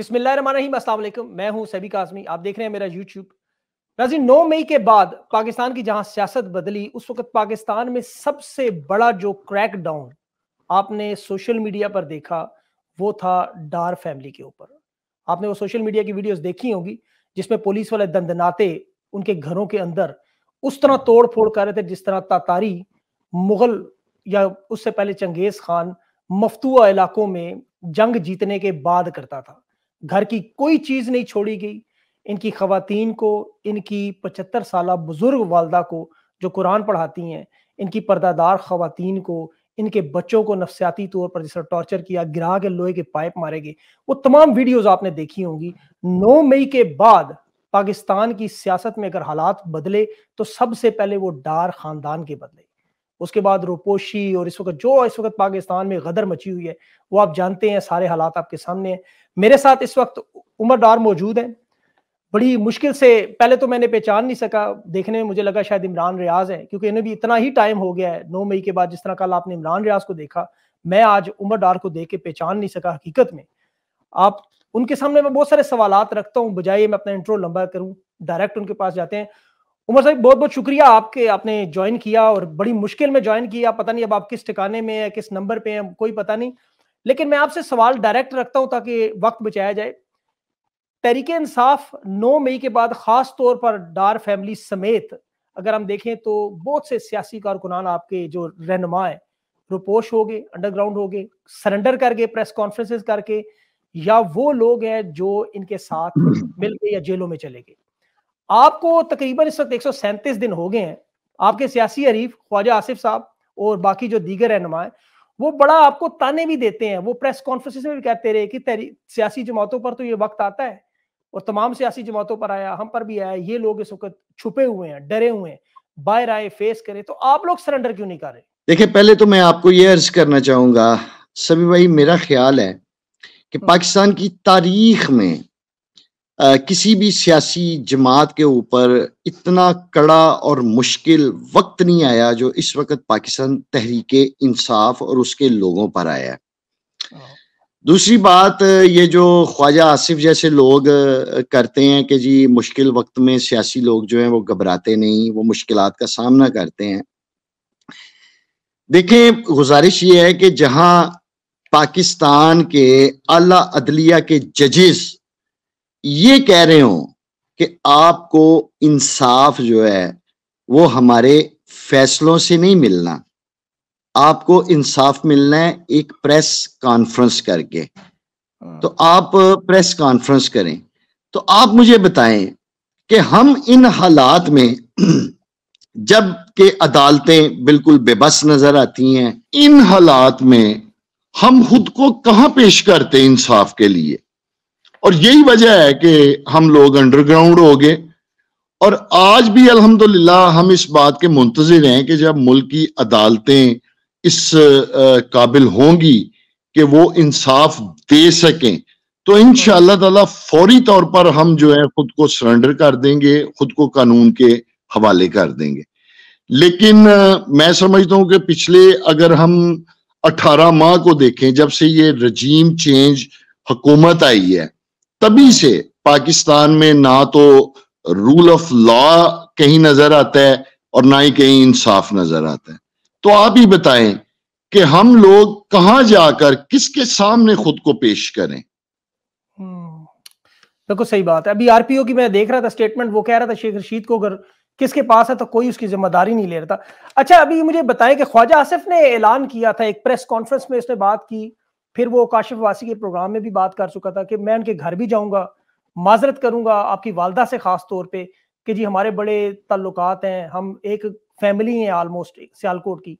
बिस्मिल्लाम असलम मैं हूं सबी काजमी आप देख रहे हैं मेरा यूट्यूब नाजी नौ मई के बाद पाकिस्तान की जहां सियासत बदली उस वक्त पाकिस्तान में सबसे बड़ा जो क्रैक डाउन आपने सोशल मीडिया पर देखा वो था डार फैमिली के ऊपर आपने वो सोशल मीडिया की वीडियोस देखी होंगी जिसमें पुलिस वाले दंदनाते उनके घरों के अंदर उस तरह तोड़ फोड़ कर रहे थे जिस तरह तातारी मुगल या उससे पहले चंगेज खान मफतुआ इलाकों में जंग जीतने के बाद करता था घर की कोई चीज नहीं छोड़ी गई इनकी खातन को इनकी पचहत्तर साल बुजुर्ग वालदा को जो कुरान पढ़ाती हैं इनकी पर्दादार खातन को इनके बच्चों को नफसियाती तौर पर जिस टॉर्चर किया गिरा के लोहे के पाइप मारे गए वो तमाम वीडियोस आपने देखी होंगी 9 मई के बाद पाकिस्तान की सियासत में अगर हालात बदले तो सबसे पहले वो डार खानदान के बदले उसके बाद रोपोशी और इस वक्त जो इस वक्त पाकिस्तान में गदर मची हुई है वो आप जानते हैं सारे हालात आपके सामने हैं मेरे साथ इस वक्त उमर डार मौजूद हैं बड़ी मुश्किल से पहले तो मैंने पहचान नहीं सका देखने में मुझे लगा शायद इमरान रियाज है क्योंकि इन्हें भी इतना ही टाइम हो गया है नौ मई के बाद जिस तरह कल आपने इमरान रियाज को देखा मैं आज उमर डार को देख के पहचान नहीं सका हकीकत में आप उनके सामने मैं बहुत सारे सवाल रखता हूँ बजाय मैं अपना इंट्रो लंबा करूँ डायरेक्ट उनके पास जाते हैं उमर साहब बहुत बहुत शुक्रिया आपके आपने ज्वाइन किया और बड़ी मुश्किल में ज्वाइन किया पता नहीं अब आप किस ठिकाने में है किस नंबर पे हैं कोई पता नहीं लेकिन मैं आपसे सवाल डायरेक्ट रखता हूं ताकि वक्त बचाया जाए तरीके इंसाफ 9 मई के बाद खास तौर पर डार फैमिली समेत अगर हम देखें तो बहुत से सियासी कारकुनान आपके जो रहनुमा है रुपोश हो गए अंडरग्राउंड हो गए सरेंडर कर गए प्रेस कॉन्फ्रेंसिस करके या वो लोग हैं जो इनके साथ मिल गए या जेलों में चले गए आपको तकरीबन इस वक्त एक दिन हो गए हैं आपके सियासी हरीफ ख्वाजा आसिफ साहब और बाकी जो दीगर रहनुमा है वो बड़ा आपको ताने भी देते हैं वो प्रेस कॉन्फ्रेंस में भी कहते रहे कि सियासी जमातों पर तो ये वक्त आता है और तमाम सियासी जमातों पर आया हम पर भी आया ये लोग इस वक्त छुपे हुए हैं डरे हुए हैं बाहर आए फेस करें तो आप लोग सरेंडर क्यों नहीं कर रहे देखिए पहले तो मैं आपको ये अर्ज करना चाहूंगा सभी भाई मेरा ख्याल है कि हम्म। पाकिस्तान की तारीख में किसी भी सियासी जमात के ऊपर इतना कड़ा और मुश्किल वक्त नहीं आया जो इस वक्त पाकिस्तान तहरीक इंसाफ और उसके लोगों पर आया दूसरी बात ये जो ख्वाजा आसिफ जैसे लोग करते हैं कि जी मुश्किल वक्त में सियासी लोग जो हैं वो घबराते नहीं वो मुश्किल का सामना करते हैं देखें गुजारिश ये है कि जहां पाकिस्तान के अला अदलिया के जजेस ये कह रहे हो कि आपको इंसाफ जो है वो हमारे फैसलों से नहीं मिलना आपको इंसाफ मिलना है एक प्रेस कॉन्फ्रेंस करके हाँ। तो आप प्रेस कॉन्फ्रेंस करें तो आप मुझे बताएं कि हम इन हालात में जब के अदालतें बिल्कुल बेबस नजर आती हैं इन हालात में हम खुद को कहां पेश करते इंसाफ के लिए और यही वजह है कि हम लोग अंडरग्राउंड हो गए और आज भी अल्हम्दुलिल्लाह हम इस बात के मुंतजर हैं कि जब मुल्क की अदालतें इस काबिल होंगी कि वो इंसाफ दे सकें तो इन ताला फौरी तौर पर हम जो है खुद को सरेंडर कर देंगे खुद को कानून के हवाले कर देंगे लेकिन मैं समझता हूं कि पिछले अगर हम 18 माह को देखें जब से ये रजीम चेंज हुकूमत आई है तभी से पाकिस्तान में ना तो रूल ऑफ लॉ कहीं नजर आता है और ना ही कहीं इंसाफ नजर आता है तो आप ही बताएं कि हम लोग कहाँ जाकर किसके सामने खुद को पेश करें हम्म, बिल्कुल सही बात है अभी आरपीओ की मैं देख रहा था स्टेटमेंट वो कह रहा था शेख रशीद को अगर किसके पास है तो कोई उसकी जिम्मेदारी नहीं ले रहा था अच्छा अभी मुझे बताएं कि ख्वाजा आसिफ ने ऐलान किया था एक प्रेस कॉन्फ्रेंस में इसने बात की फिर वो काशिफ वासी के प्रोग्राम में भी बात कर चुका था कि मैं उनके घर भी जाऊंगा माजरत करूंगा आपकी वालदा से खास तौर पे कि जी हमारे बड़े तल्लुक हैं हम एक फैमिली हैं आलमोस्ट सियालकोट की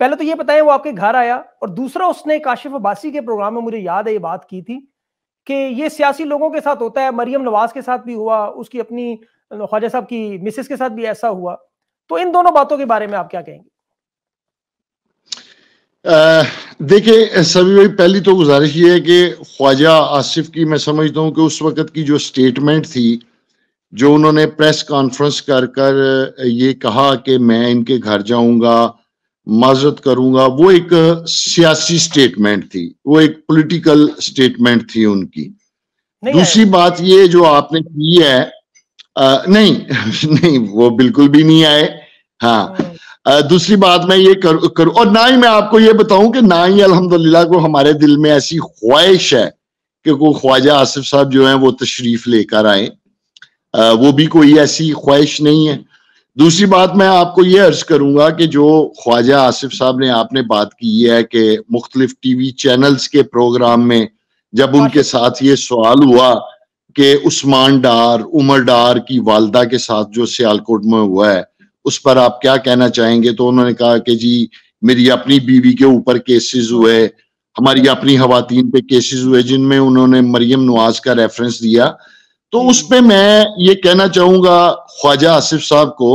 पहले तो ये बताएं वो आपके घर आया और दूसरा उसने काशिफ अब्बासी के प्रोग्राम में मुझे याद है ये बात की थी कि ये सियासी लोगों के साथ होता है मरियम नवाज के साथ भी हुआ उसकी अपनी ख्वाजा साहब की मिसेस के साथ भी ऐसा हुआ तो इन दोनों बातों के बारे में आप क्या कहेंगे देखिए सभी भाई पहली तो गुजारिश ये है कि ख्वाजा आसिफ की मैं समझता हूँ कि उस वक्त की जो स्टेटमेंट थी जो उन्होंने प्रेस कॉन्फ्रेंस कर कर ये कहा कि मैं इनके घर जाऊंगा माजरत करूंगा वो एक सियासी स्टेटमेंट थी वो एक पॉलिटिकल स्टेटमेंट थी उनकी दूसरी बात ये जो आपने की है आ, नहीं नहीं वो बिल्कुल भी नहीं आए हाँ दूसरी बात मैं ये करूँ कर, और ना ही मैं आपको ये बताऊं कि ना ही अल्हम्दुलिल्लाह को हमारे दिल में ऐसी ख्वाहिश है कि वो ख्वाजा आसिफ साहब जो हैं वो तशरीफ लेकर आए वो भी कोई ऐसी ख्वाहिश नहीं है दूसरी बात मैं आपको ये अर्ज करूंगा कि जो ख्वाजा आसिफ साहब ने आपने बात की है कि मुख्तलिफ वी चैनल्स के प्रोग्राम में जब उनके साथ ये सवाल हुआ कि उस्मान डार उमर डार की वालदा के साथ जो सियालकोट में हुआ है उस पर आप क्या कहना चाहेंगे तो उन्होंने कहा कि जी मेरी अपनी बीवी के ऊपर केसेस हुए हमारी अपनी खातन पे केसेस हुए जिनमें उन्होंने मरियम नवाज का रेफरेंस दिया तो उस पर मैं ये कहना चाहूंगा ख्वाजा आसिफ साहब को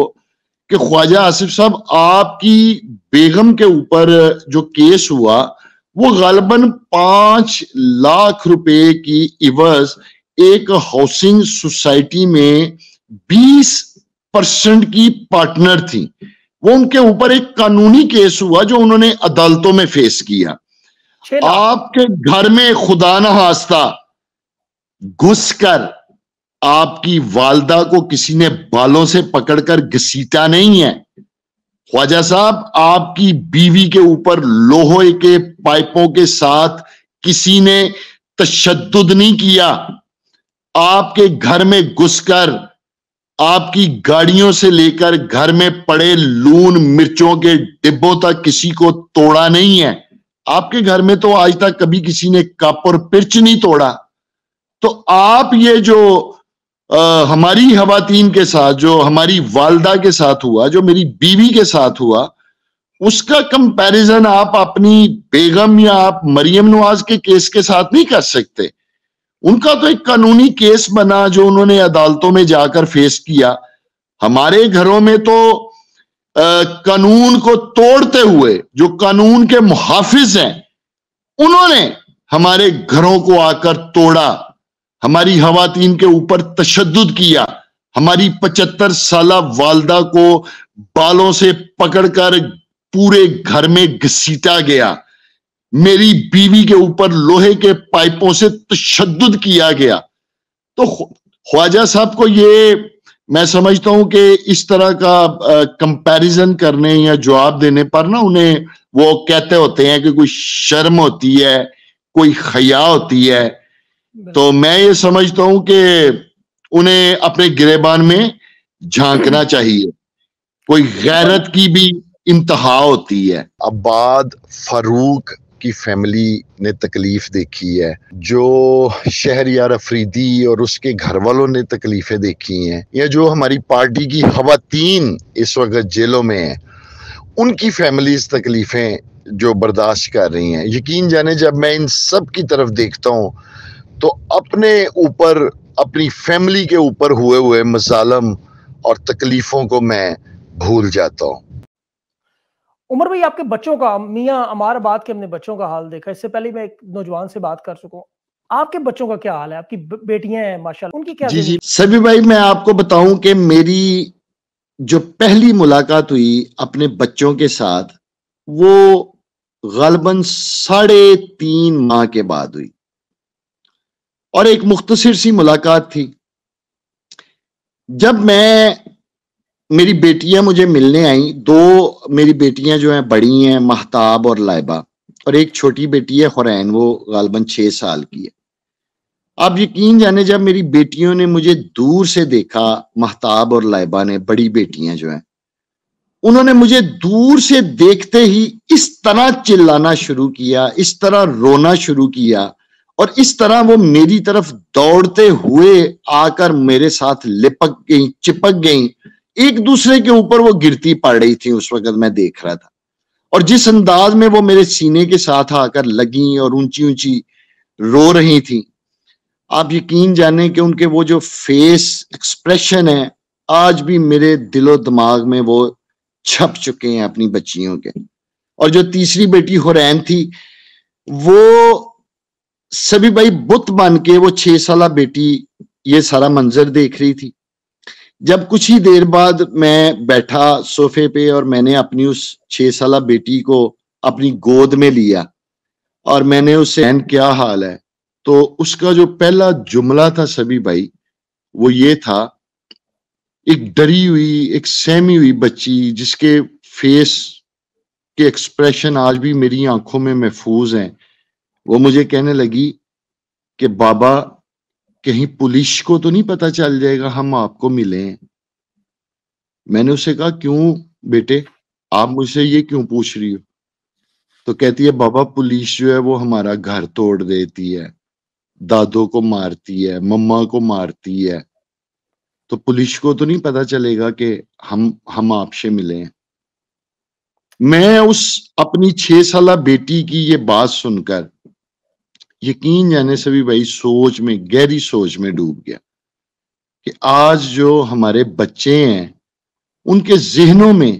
कि ख्वाजा आसिफ साहब आपकी बेगम के ऊपर जो केस हुआ वो गलबन पांच लाख रुपए की इवज एक हाउसिंग सोसाइटी में बीस परसेंट की पार्टनर थी वो उनके ऊपर एक कानूनी केस हुआ जो उन्होंने अदालतों में फेस किया आपके घर में खुदा ना हास्ता घुसकर आपकी वालदा को किसी ने बालों से पकड़कर घसीटा नहीं है ख्वाजा साहब आपकी बीवी के ऊपर लोहे के पाइपों के साथ किसी ने तशद नहीं किया आपके घर में घुसकर आपकी गाड़ियों से लेकर घर में पड़े लून मिर्चों के डिब्बों तक किसी को तोड़ा नहीं है आपके घर में तो आज तक कभी किसी ने कप और पिर्च नहीं तोड़ा तो आप ये जो आ, हमारी हवातीन के साथ जो हमारी वालदा के साथ हुआ जो मेरी बीवी के साथ हुआ उसका कंपैरिजन आप अपनी बेगम या आप मरियम नवाज के केस के साथ नहीं कर सकते उनका तो एक कानूनी केस बना जो उन्होंने अदालतों में जाकर फेस किया हमारे घरों में तो आ, कानून को तोड़ते हुए जो कानून के मुहाफिज हैं उन्होंने हमारे घरों को आकर तोड़ा हमारी खातन के ऊपर तशद किया हमारी पचहत्तर साल वालदा को बालों से पकड़कर पूरे घर में घसीटा गया मेरी बीवी के ऊपर लोहे के पाइपों से तशद किया गया तो ख्वाजा साहब को ये मैं समझता हूं कि इस तरह का कंपैरिजन करने या जवाब देने पर ना उन्हें वो कहते होते हैं कि कोई शर्म होती है कोई खया होती है तो मैं ये समझता हूं कि उन्हें अपने गिरेबान में झांकना चाहिए कोई गैरत हाँ। की भी इंतहा होती है अब्बाद फरूक की फैमिली ने तकलीफ देखी है जो शहर यार अफरीदी और उसके घर वालों ने तकलीफें देखी हैं या जो हमारी पार्टी की खातन इस वक्त जेलों में है उनकी फैमिलीज तकलीफ़ें जो बर्दाश्त कर रही हैं यकीन जाने जब मैं इन सब की तरफ देखता हूँ तो अपने ऊपर अपनी फैमिली के ऊपर हुए हुए मजालम और तकलीफ़ों को मैं भूल जाता हूँ उमर भाई आपके बच्चों का मियाँ अमार बात के हमने बच्चों का हाल देखा इससे पहले मैं एक नौजवान से बात कर सकूँ आपके बच्चों का क्या हाल है आपकी बेटियां हैं माशाल्लाह उनकी क्या जी जी सभी भाई मैं आपको बताऊं कि मेरी जो पहली मुलाकात हुई अपने बच्चों के साथ वो गलबन साढ़े तीन माह के बाद हुई और एक मुख्तसर सी मुलाकात थी जब मैं मेरी बेटियां मुझे मिलने आई दो मेरी बेटियां जो हैं बड़ी हैं महताब और लाइबा और एक छोटी बेटी है हुरैन वो गालबन छह साल की है आप यकीन जाने जब मेरी बेटियों ने मुझे दूर से देखा महताब और लाइबा ने बड़ी बेटियां जो हैं उन्होंने मुझे दूर से देखते ही इस तरह चिल्लाना शुरू किया इस तरह रोना शुरू किया और इस तरह वो मेरी तरफ दौड़ते हुए आकर मेरे साथ लिपक गई चिपक गई एक दूसरे के ऊपर वो गिरती पड़ रही थी उस वक्त मैं देख रहा था और जिस अंदाज में वो मेरे सीने के साथ आकर लगी और ऊंची ऊंची रो रही थी आप यकीन जाने कि उनके वो जो फेस एक्सप्रेशन है आज भी मेरे दिलो दिमाग में वो छप चुके हैं अपनी बच्चियों के और जो तीसरी बेटी हुरैन थी वो सभी भाई बुत बन के वो छह साल बेटी ये सारा मंजर देख रही थी जब कुछ ही देर बाद मैं बैठा सोफे पे और मैंने अपनी उस छह साल बेटी को अपनी गोद में लिया और मैंने उसे एंड क्या हाल है तो उसका जो पहला जुमला था सभी भाई वो ये था एक डरी हुई एक सहमी हुई बच्ची जिसके फेस के एक्सप्रेशन आज भी मेरी आंखों में महफूज हैं वो मुझे कहने लगी कि बाबा कहीं पुलिस को तो नहीं पता चल जाएगा हम आपको मिले हैं मैंने उसे कहा क्यों बेटे आप मुझसे ये क्यों पूछ रही हो तो कहती है बाबा पुलिस जो है वो हमारा घर तोड़ देती है दादो को मारती है मम्मा को मारती है तो पुलिस को तो नहीं पता चलेगा कि हम हम आपसे मिले हैं मैं उस अपनी छह साल बेटी की ये बात सुनकर यकीन जाने से भी भाई सोच में गहरी सोच में डूब गया कि आज जो हमारे बच्चे हैं उनके जहनों में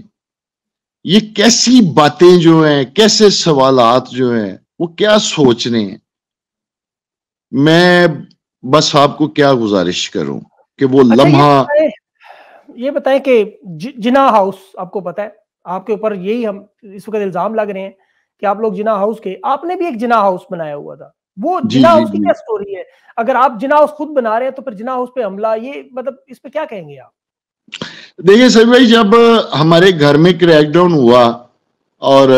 ये कैसी बातें जो हैं कैसे सवालात जो हैं वो क्या सोच रहे हैं मैं बस आपको क्या गुजारिश करूं कि वो अच्छा लम्हा ये बताएं कि जिना हाउस आपको पता है आपके ऊपर यही हम इस वक्त इल्जाम लग रहे हैं कि आप लोग जिना हाउस के आपने भी एक जिना हाउस बनाया हुआ था वो जिना हाउस की क्या स्टोरी है अगर आप जिना हाउस खुद बना रहे हैं तो फिर जिना हाउस पे हमला ये मतलब इस पे क्या कहेंगे आप देखिए सभी भाई जब हमारे घर में क्रैकडाउन हुआ और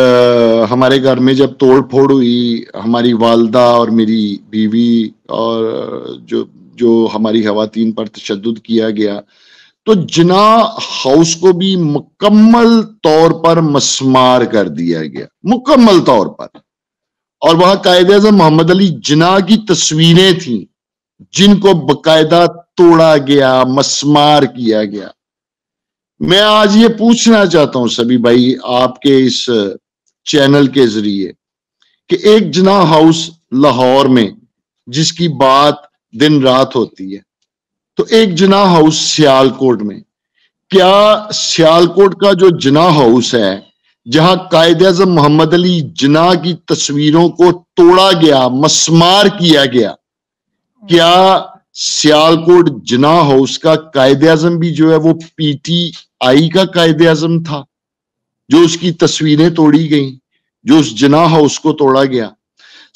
हमारे घर में जब तोड़ फोड़ हुई हमारी वालदा और मेरी बीवी और जो जो हमारी खातन पर तशद किया गया तो जिना हाउस को भी मुकम्मल तौर पर मस्मार कर दिया गया मुकम्मल तौर पर और वहां कायद अजम मोहम्मद अली जिना की तस्वीरें थी जिनको बकायदा तोड़ा गया मसमार किया गया मैं आज ये पूछना चाहता हूं सभी भाई आपके इस चैनल के जरिए कि एक जना हाउस लाहौर में जिसकी बात दिन रात होती है तो एक जना हाउस सियालकोट में क्या सियालकोट का जो जना हाउस है जहां कायद अजम मोहम्मद अली जना की तस्वीरों को तोड़ा गया मसमार किया गया क्या सियालकोट जना हाउस का कायद अजम भी जो है वो पीटीआई का कायद अजम था जो उसकी तस्वीरें तोड़ी गई जो उस जना हाउस को तोड़ा गया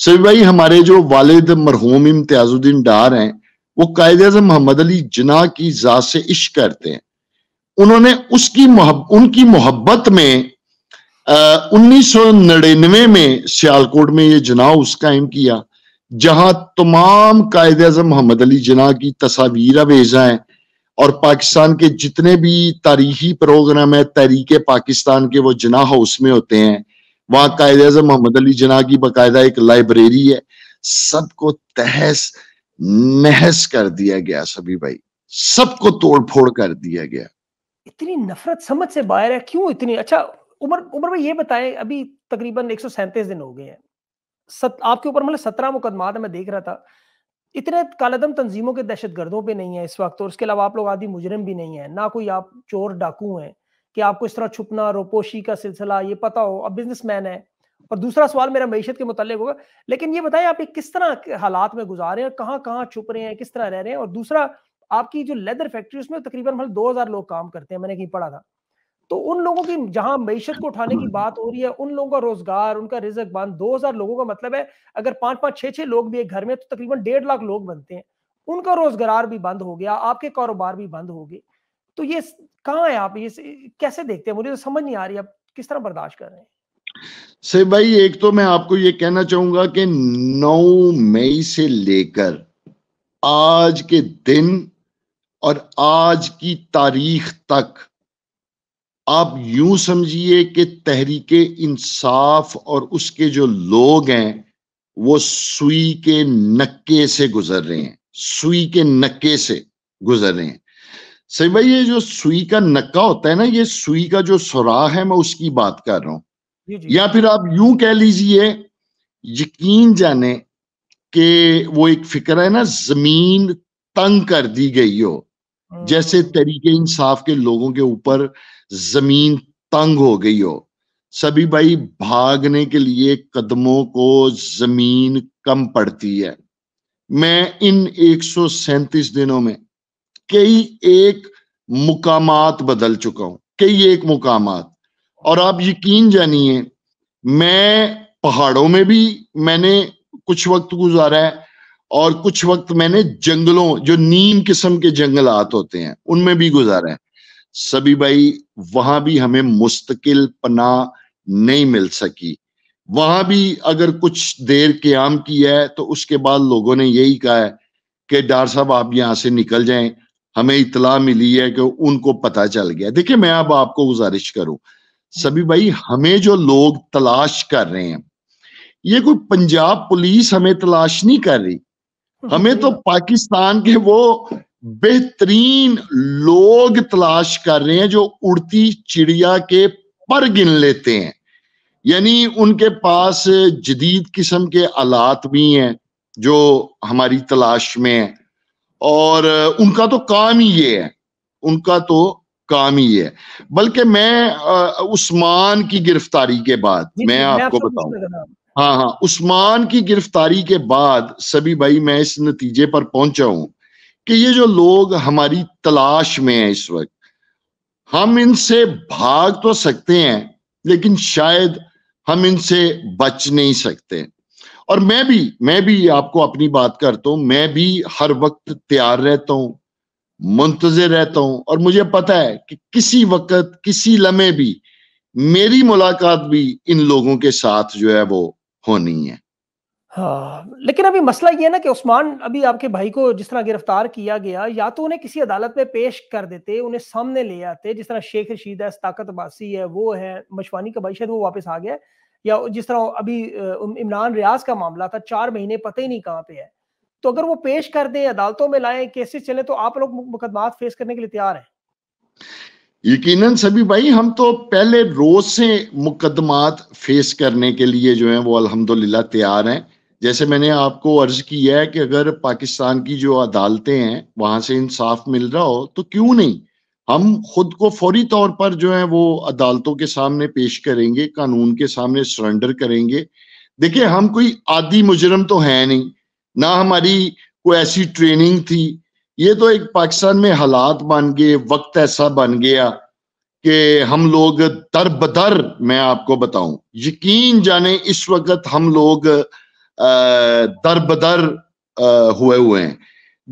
सभी भाई हमारे जो वालिद मरहूम इम्तियाजुद्दीन डार हैं वो कायद अजम मोहम्मद अली जना की जात से इश्क करते हैं उन्होंने उसकी मुहब, उनकी मोहब्बत में उन्नीस सौ नड़िन्नवे में सियालकोट में ये जना उस कायम किया जहां तमाम कायद अजम मोहम्मद अली जना की तस्वीर अब है और पाकिस्तान के जितने भी तारीखी प्रोग्राम है तहरीक पाकिस्तान के वो जना हाउस में होते हैं वहां कायद अजम मोहम्मद अली जना की बाकायदा एक लाइब्रेरी है सबको तहस नहस कर दिया गया सभी भाई सबको तोड़ फोड़ कर दिया गया इतनी नफरत समझ से बाहर है क्यों इतनी अच्छा उमर उमर भाई ये बताएं अभी तकरीबन एक दिन हो गए हैं सत, आपके ऊपर मतलब सत्रह मुकदमा मैं देख रहा था इतने कालदम तंजीमों के दहशत गर्दों पर नहीं है इस वक्त और उसके अलावा आप लोग आदि मुजरम भी नहीं है ना कोई आप चोर डाकू हैं कि आपको इस तरह छुपना रोपोशी का सिलसिला ये पता हो अब बिजनेसमैन है और दूसरा सवाल मेरा मीशत के मुतलक होगा लेकिन ये बताएं आप किस तरह हालात में गुजारे हैं कहाँ कहाँ छुप रहे हैं किस तरह रह रहे हैं और दूसरा आपकी जो लेदर फैक्ट्री उसमें तकरीबन मतलब दो हजार लोग काम करते हैं मैंने कहीं पढ़ा था तो उन लोगों की जहां मीशत को उठाने की बात हो रही है उन लोगों का रोजगार उनका रिजक बंद दो हजार लोगों का मतलब है अगर पांच पांच छह छह लोग भी एक घर में तो तकरीबन डेढ़ लाख लोग बनते हैं उनका रोजगार भी बंद हो गया आपके कारोबार भी बंद हो गए तो ये कहाँ है आप ये कैसे देखते हैं मुझे तो समझ नहीं आ रही आप किस तरह बर्दाश्त कर रहे हैं से भाई एक तो मैं आपको ये कहना चाहूंगा कि 9 मई से लेकर आज के दिन और आज की तारीख तक आप यूं समझिए कि तहरीक इंसाफ और उसके जो लोग हैं वो सुई के नक्के से गुजर रहे हैं सुई के नक्के से गुजर रहे हैं सही भाई ये जो सुई का नक्का होता है ना ये सुई का जो सुराख है मैं उसकी बात कर रहा हूं या फिर आप यूं कह लीजिए यकीन जाने कि वो एक फिक्र है ना जमीन तंग कर दी गई हो हाँ। जैसे तरीके इंसाफ के लोगों के ऊपर जमीन तंग हो गई हो सभी भाई भागने के लिए कदमों को जमीन कम पड़ती है मैं इन एक दिनों में कई एक मुकामात बदल चुका हूं कई एक मुकामात और आप यकीन जानिए मैं पहाड़ों में भी मैंने कुछ वक्त गुजारा है और कुछ वक्त मैंने जंगलों जो नीम किस्म के जंगलात होते हैं उनमें भी गुजारा है सभी भाई वहां भी हमें मुस्तकिल पना नहीं मिल सकी वहां भी अगर कुछ देर क्याम किया है तो उसके बाद लोगों ने यही कहा है कि डार साहब आप यहां से निकल जाएं हमें इतला मिली है कि उनको पता चल गया देखिए मैं अब आपको गुजारिश करूं सभी भाई हमें जो लोग तलाश कर रहे हैं ये कोई पंजाब पुलिस हमें तलाश नहीं कर रही हमें तो पाकिस्तान के वो बेहतरीन लोग तलाश कर रहे हैं जो उड़ती चिड़िया के पर गिन लेते हैं यानी उनके पास जदीद किस्म के आलात भी हैं जो हमारी तलाश में है और उनका तो काम ही ये है उनका तो काम ही है बल्कि मैं उस्मान की गिरफ्तारी के बाद मैं आपको बताऊं हाँ हाँ उस्मान की गिरफ्तारी के बाद सभी भाई मैं इस नतीजे पर पहुंचा हूं कि ये जो लोग हमारी तलाश में हैं इस वक्त हम इनसे भाग तो सकते हैं लेकिन शायद हम इनसे बच नहीं सकते और मैं भी मैं भी आपको अपनी बात करता हूं मैं भी हर वक्त तैयार रहता हूं मुंतजर रहता हूं और मुझे पता है कि किसी वक्त किसी लम्हे भी मेरी मुलाकात भी इन लोगों के साथ जो है वो होनी है हाँ, लेकिन अभी मसला ये है ना कि उस्मान अभी आपके भाई को जिस तरह गिरफ्तार किया गया या तो उन्हें किसी अदालत में पेश कर देते उन्हें सामने ले आते जिस तरह शेख रशीद है ताकत बासी है वो है मशवानी का भाई शायद वो वापस आ गया या जिस तरह अभी इमरान रियाज का मामला था चार महीने पता ही नहीं कहाँ पे है तो अगर वो पेश कर दें अदालतों में लाएं केसेस चले तो आप लोग मुकदमात फेस करने के लिए तैयार हैं यकीनन सभी भाई हम तो पहले रोज से मुकदमात फेस करने के लिए जो है वो अल्हम्दुलिल्लाह तैयार हैं जैसे मैंने आपको अर्ज किया है कि अगर पाकिस्तान की जो अदालतें हैं वहां से इंसाफ मिल रहा हो तो क्यों नहीं हम खुद को फौरी तौर पर जो है वो अदालतों के सामने पेश करेंगे कानून के सामने सरेंडर करेंगे देखिए हम कोई आदि मुजरम तो है नहीं ना हमारी कोई ऐसी ट्रेनिंग थी ये तो एक पाकिस्तान में हालात बन गए वक्त ऐसा बन गया कि हम लोग दर बदर मैं आपको बताऊं यकीन जाने इस वक्त हम लोग दर बदर हुए हुए हैं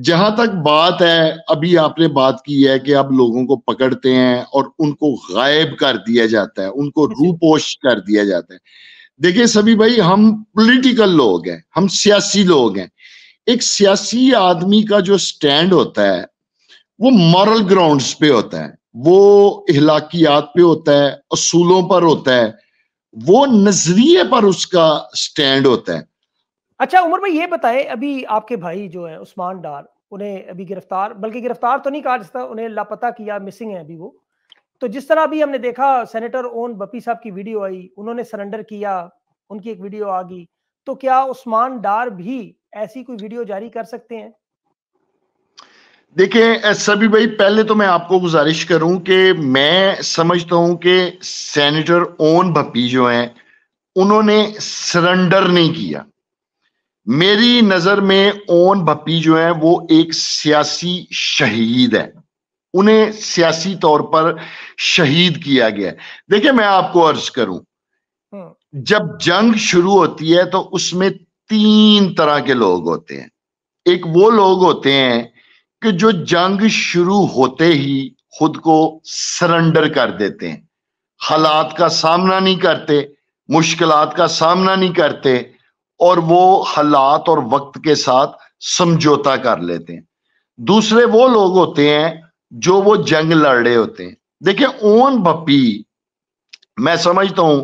जहां तक बात है अभी आपने बात की है कि अब लोगों को पकड़ते हैं और उनको गायब कर दिया जाता है उनको हाँ रूपोश कर दिया जाता है देखिए सभी भाई हम पॉलिटिकल लोग हैं हम सियासी लोग हैं एक सियासी आदमी का जो स्टैंड होता है वो मॉरल ग्राउंड्स पे होता है वो इलाकियात पे होता है असूलों पर होता है वो नजरिए पर उसका स्टैंड होता है अच्छा उमर भाई ये बताएं अभी आपके भाई जो है उस्मान डार उन्हें अभी गिरफ्तार बल्कि गिरफ्तार तो नहीं कहा जिस तरह उन्हें लापता किया मिसिंग है अभी वो तो जिस तरह अभी हमने देखा सेनेटर ओन बपी साहब की वीडियो आई उन्होंने सरेंडर किया उनकी एक वीडियो आ गई तो क्या उस्मान डार भी ऐसी कोई वीडियो जारी कर सकते हैं देखिए सभी भाई पहले तो मैं आपको गुजारिश करूं कि मैं समझता हूं कि सेनेटर ओन भप्पी जो हैं उन्होंने सरेंडर नहीं किया मेरी नजर में ओन भप्पी जो है वो एक सियासी शहीद है उन्हें सियासी तौर पर शहीद किया गया देखिए मैं आपको अर्ज करूं हम्म। जब जंग शुरू होती है तो उसमें तीन तरह के लोग होते हैं एक वो लोग होते हैं कि जो जंग शुरू होते ही खुद को सरेंडर कर देते हैं हालात का सामना नहीं करते मुश्किलात का सामना नहीं करते और वो हालात और वक्त के साथ समझौता कर लेते हैं दूसरे वो लोग होते हैं जो वो जंग लड़ रहे होते हैं देखिए ओन भप्पी मैं समझता हूं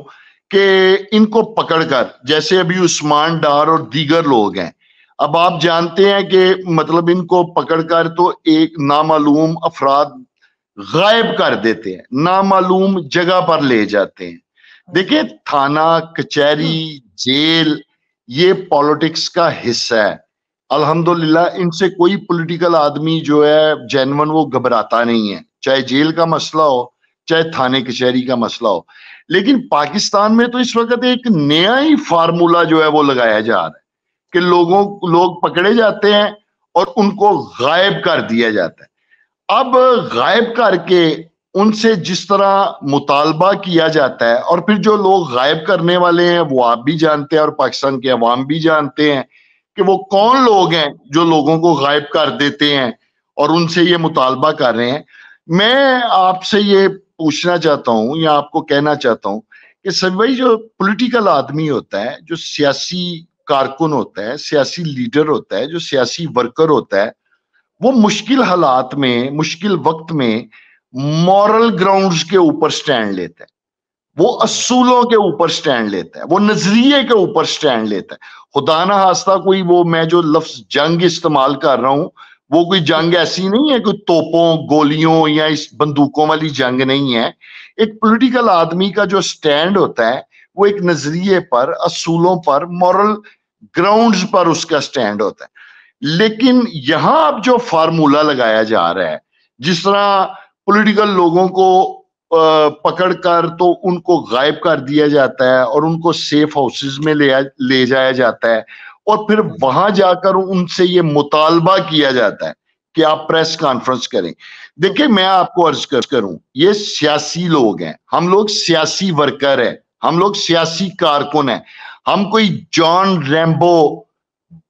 कि इनको पकड़कर जैसे अभी उस्मान डार और दीगर लोग हैं अब आप जानते हैं कि मतलब इनको पकड़कर तो एक नामालूम अफराद गायब कर देते हैं नामालूम जगह पर ले जाते हैं देखिए थाना कचहरी जेल ये पॉलिटिक्स का हिस्सा है अल्हम्दुलिल्लाह इनसे कोई पॉलिटिकल आदमी जो है जैनवन वो घबराता नहीं है चाहे जेल का मसला हो चाहे थाने कचहरी का मसला हो लेकिन पाकिस्तान में तो इस वक्त एक नया ही फार्मूला जो है वो लगाया जा रहा है कि लोगों लोग पकड़े जाते हैं और उनको गायब कर दिया जाता है अब गायब करके उनसे जिस तरह मुतालबा किया जाता है और फिर जो लोग गायब करने वाले हैं वो आप भी जानते हैं और पाकिस्तान के अवाम भी जानते हैं कि वो कौन लोग हैं जो लोगों को गायब कर देते हैं और उनसे ये मुतालबा कर रहे हैं मैं आपसे ये पूछना चाहता हूँ या आपको कहना चाहता हूँ कि सभी जो पॉलिटिकल आदमी होता है जो सियासी कारकुन होता है सियासी लीडर होता है जो सियासी वर्कर होता है वो मुश्किल हालात में मुश्किल वक्त में मॉरल ग्राउंड्स के ऊपर स्टैंड लेता है वो असूलों के ऊपर स्टैंड लेता है वो नजरिए के ऊपर स्टैंड लेता है खुदा ना हास्ता कोई वो मैं जो लफ्ज जंग इस्तेमाल कर रहा हूं वो कोई जंग ऐसी नहीं है कोई तोपों गोलियों या इस बंदूकों वाली जंग नहीं है एक पॉलिटिकल आदमी का जो स्टैंड होता है वो एक नजरिए पर असूलों पर मॉरल ग्राउंड्स पर उसका स्टैंड होता है लेकिन यहां अब जो फार्मूला लगाया जा रहा है जिस तरह पॉलिटिकल लोगों को पकड़ कर तो उनको गायब कर दिया जाता है और उनको सेफ हाउसेज में ले ले जाया जाता है और फिर वहां जाकर उनसे ये मुतालबा किया जाता है कि आप प्रेस कॉन्फ्रेंस करें देखिए मैं आपको अर्ज कर करूं ये सियासी लोग हैं हम लोग सियासी वर्कर हैं हम लोग सियासी कारकुन हैं हम कोई जॉन रैम्बो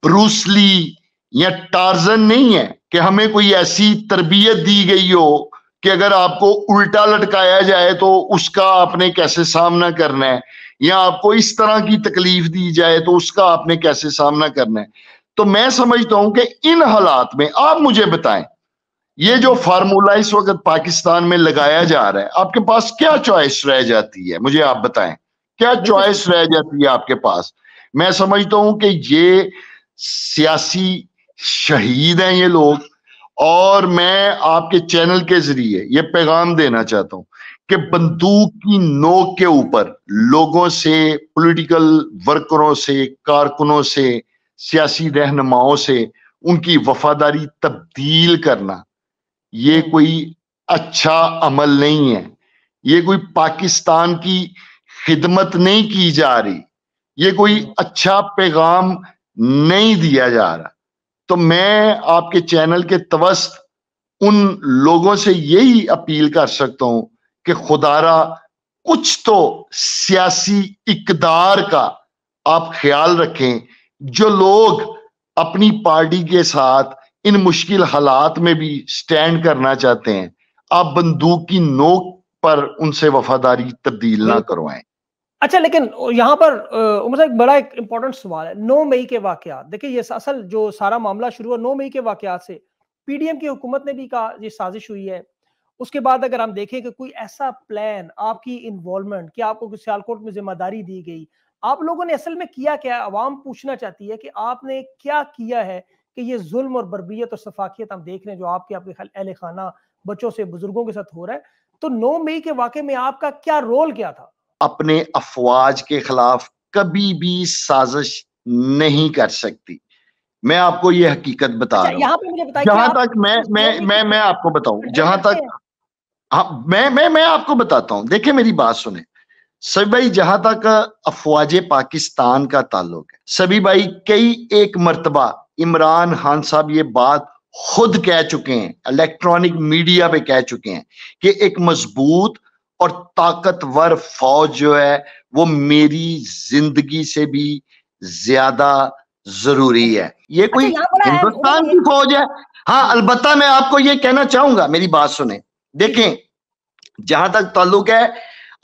ब्रूसली या टार्जन नहीं है कि हमें कोई ऐसी तरबियत दी गई हो कि अगर आपको उल्टा लटकाया जाए तो उसका आपने कैसे सामना करना है या आपको इस तरह की तकलीफ दी जाए तो उसका आपने कैसे सामना करना है तो मैं समझता हूं कि इन हालात में आप मुझे बताएं ये जो फार्मूला इस वक्त पाकिस्तान में लगाया जा रहा है आपके पास क्या चॉइस रह जाती है मुझे आप बताएं क्या चॉइस रह जाती है आपके पास मैं समझता हूं कि ये सियासी शहीद हैं ये लोग और मैं आपके चैनल के जरिए ये पैगाम देना चाहता हूं कि बंदूक की नोक के ऊपर लोगों से पॉलिटिकल वर्करों से कारकुनों से सियासी रहनुमाओं से उनकी वफादारी तब्दील करना ये हम्म। कोई अच्छा अमल नहीं है ये कोई पाकिस्तान की खिदमत नहीं की जा रही ये कोई हम्म। अच्छा पैगाम नहीं दिया जा रहा तो मैं आपके चैनल के तवस्त उन लोगों से यही अपील कर सकता हूं कि खुदारा कुछ तो सियासी इकदार का आप ख्याल रखें जो लोग अपनी पार्टी के साथ इन मुश्किल हालात में भी स्टैंड करना चाहते हैं आप बंदूक की नोक पर उनसे वफादारी तब्दील ना करवाएं अच्छा लेकिन यहाँ पर उमर साहब बड़ा एक इम्पोर्टेंट सवाल है नौ मई के वाक़ देखिए ये असल जो सारा मामला शुरू हुआ नौ मई के वाक़ से पीडीएम की हुकूमत ने भी कहा ये साजिश हुई है उसके बाद अगर हम देखें कि कोई ऐसा प्लान आपकी इन्वॉल्वमेंट कि आपको सियालकोट में जिम्मेदारी दी गई आप लोगों ने असल में किया क्या है आवाम पूछना चाहती है कि आपने क्या किया है कि ये जुल्म और बरबियत और सफाकियत हम देख रहे हैं जो आपके आपके अहल खाना बच्चों से बुजुर्गों के साथ हो रहा है तो नौ मई के वाक़े में आपका क्या रोल क्या था अपने अफवाज के खिलाफ कभी भी साजिश नहीं कर सकती मैं आपको ये हकीकत बता अच्छा, रहा हूँ जहां तक मैं मैं मैं मैं आपको बताऊं जहां तक हाँ, मैं मैं मैं आपको बताता हूं देखे मेरी बात सुने सभी भाई जहां तक अफवाज पाकिस्तान का ताल्लुक है सभी भाई कई एक मरतबा इमरान खान साहब ये बात खुद कह चुके हैं इलेक्ट्रॉनिक मीडिया पे कह चुके हैं कि एक मजबूत और ताकतवर फौज जो है वो मेरी जिंदगी से भी ज्यादा जरूरी है ये कोई अच्छा, हिंदुस्तान की फौज है हाँ अलबत् मैं आपको ये कहना चाहूंगा मेरी बात सुने देखें जहां तक ताल्लुक है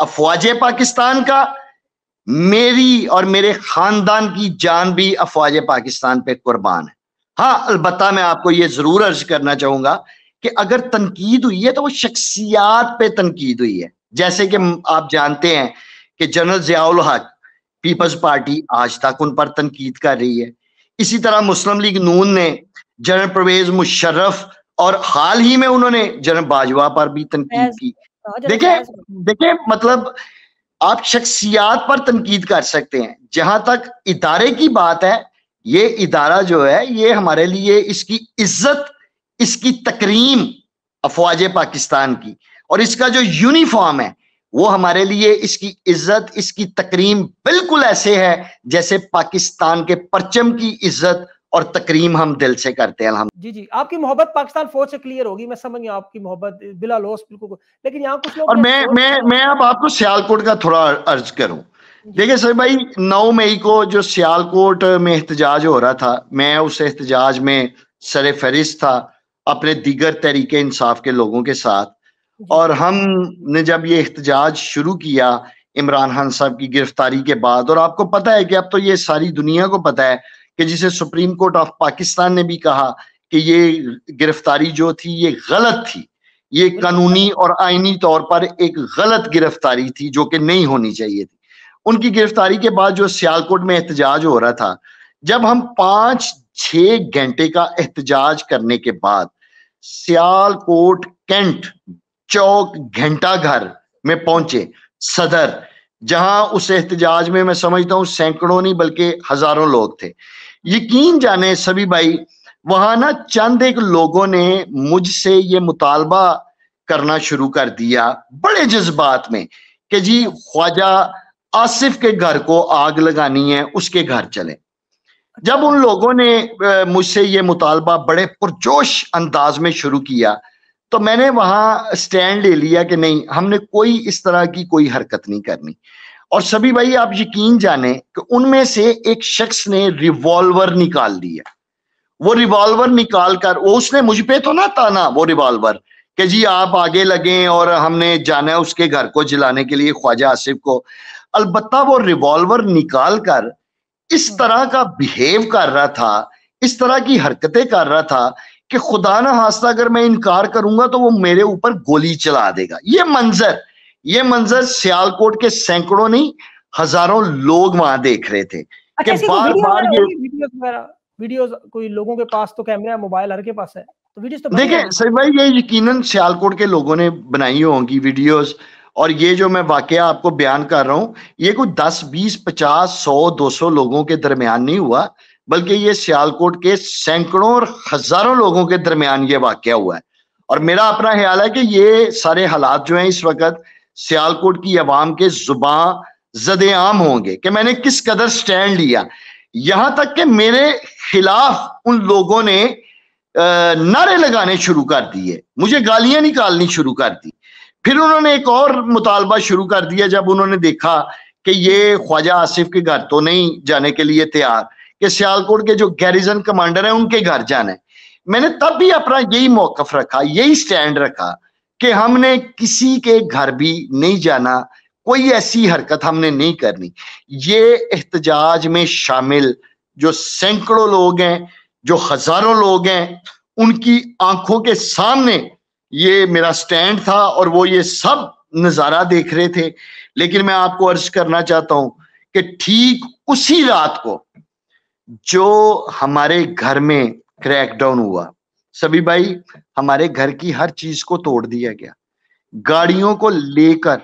अफवाज पाकिस्तान का मेरी और मेरे खानदान की जान भी अफवाज पाकिस्तान पे कुर्बान है हाँ अलबत् मैं आपको ये जरूर अर्ज करना चाहूंगा कि अगर तनकीद हुई है तो वो शख्सियात पे तनकीद हुई है जैसे कि आप जानते हैं कि जनरल जियाउल हक पीपल्स पार्टी आज तक उन पर तनकीद कर रही है इसी तरह मुस्लिम लीग नून ने जनरल परवेज मुशर्रफ और हाल ही में उन्होंने जनरल बाजवा पर भी तनकीद की देखे हाँ, देखे मतलब आप शख्सियात पर तनकीद कर सकते हैं जहां तक इदारे की बात है ये इदारा जो है ये हमारे लिए इसकी इज्जत इसकी तकरीम अफवाज पाकिस्तान की और इसका जो यूनिफॉर्म है वो हमारे लिए इसकी इज्जत इसकी तकरीम बिल्कुल ऐसे है जैसे पाकिस्तान के परचम की इज्जत और तकरीम हम दिल से करते हैं जी जी आपकी मोहब्बत पाकिस्तान फौज से क्लियर होगी मैं समझ गया आपकी मोहब्बत बिला लोस बिल्कुल लेकिन यहाँ कुछ और मैं मैं मैं अब आपको सियालकोट का थोड़ा अर्ज करूं देखिए सर भाई 9 मई को जो सियालकोट में एहतजाज हो रहा था मैं उस एहतजाज में सर फहरिस्त था अपने दीगर तरीके इंसाफ के लोगों के साथ और हमने जब ये एहतजाज शुरू किया इमरान खान साहब की गिरफ्तारी के बाद और आपको पता है कि अब तो ये सारी दुनिया को पता है कि जिसे सुप्रीम कोर्ट ऑफ पाकिस्तान ने भी कहा कि ये गिरफ्तारी जो थी ये गलत थी ये कानूनी और आइनी तौर पर एक गलत गिरफ्तारी थी जो कि नहीं होनी चाहिए थी उनकी गिरफ्तारी के बाद जो सियालकोट में एहतजाज हो रहा था जब हम पांच छह घंटे का एहतजाज करने के बाद सियालकोट कैंट चौक घंटा घर में पहुंचे सदर जहां उस एहतजाज में मैं समझता हूं सैकड़ों नहीं बल्कि हजारों लोग थे यकीन जाने सभी भाई वहां ना चंद एक लोगों ने मुझसे ये मुतालबा करना शुरू कर दिया बड़े जज्बात में कि जी ख्वाजा आसिफ के घर को आग लगानी है उसके घर चले जब उन लोगों ने मुझसे ये मुतालबा बड़े पुरजोश अंदाज में शुरू किया तो मैंने वहां स्टैंड ले लिया कि नहीं हमने कोई इस तरह की कोई हरकत नहीं करनी और सभी भाई आप यकीन जाने कि उनमें से एक शख्स ने रिवॉल्वर निकाल दिया वो रिवॉल्वर निकाल कर वो उसने मुझ पे तो ना ताना वो रिवॉल्वर कि जी आप आगे लगे और हमने जाना है उसके घर को जलाने के लिए ख्वाजा आसिफ को अलबत् वो रिवॉल्वर निकाल कर इस तरह का बिहेव कर रहा था इस तरह की हरकतें कर रहा था कि खुदा ना हास्ता अगर मैं इनकार करूंगा तो वो मेरे ऊपर गोली चला देगा ये मंजर ये मंजर सियालकोट के सैकड़ों नहीं हजारों लोग वहां देख रहे थे अच्छा, कि बार बार ये वीडियोस कोई लोगों के पास तो कैमरा मोबाइल हर के पास है तो वीडियोस तो देखिए सर भाई ये यकीनन सियालकोट के लोगों ने बनाई होंगी वीडियोस और ये जो मैं वाकया आपको बयान कर रहा हूँ ये कोई दस बीस पचास सौ दो सौ लोगों के दरमियान नहीं हुआ बल्कि ये सियालकोट के सैकड़ों और हजारों लोगों के दरमियान ये वाक़ हुआ है और मेरा अपना ख्याल है कि ये सारे हालात जो हैं इस वक्त सियालकोट की आवाम के जुबा जद आम होंगे कि मैंने किस कदर स्टैंड लिया यहाँ तक कि मेरे खिलाफ उन लोगों ने नारे लगाने शुरू कर दिए मुझे गालियां निकालनी शुरू कर दी फिर उन्होंने एक और मुतालबा शुरू कर दिया जब उन्होंने देखा कि ये ख्वाजा आसिफ के घर तो नहीं जाने के लिए तैयार कि सियालकोट के जो गैरिजन कमांडर है उनके घर जाना है मैंने तब भी अपना यही मौकफ रखा यही स्टैंड रखा कि हमने किसी के घर भी नहीं जाना कोई ऐसी हरकत हमने नहीं करनी ये एहतजाज में शामिल जो सैकड़ों लोग हैं जो हजारों लोग हैं उनकी आंखों के सामने ये मेरा स्टैंड था और वो ये सब नज़ारा देख रहे थे लेकिन मैं आपको अर्ज करना चाहता हूं कि ठीक उसी रात को जो हमारे घर में क्रैकडाउन हुआ सभी भाई हमारे घर की हर चीज को तोड़ दिया गया गाड़ियों को लेकर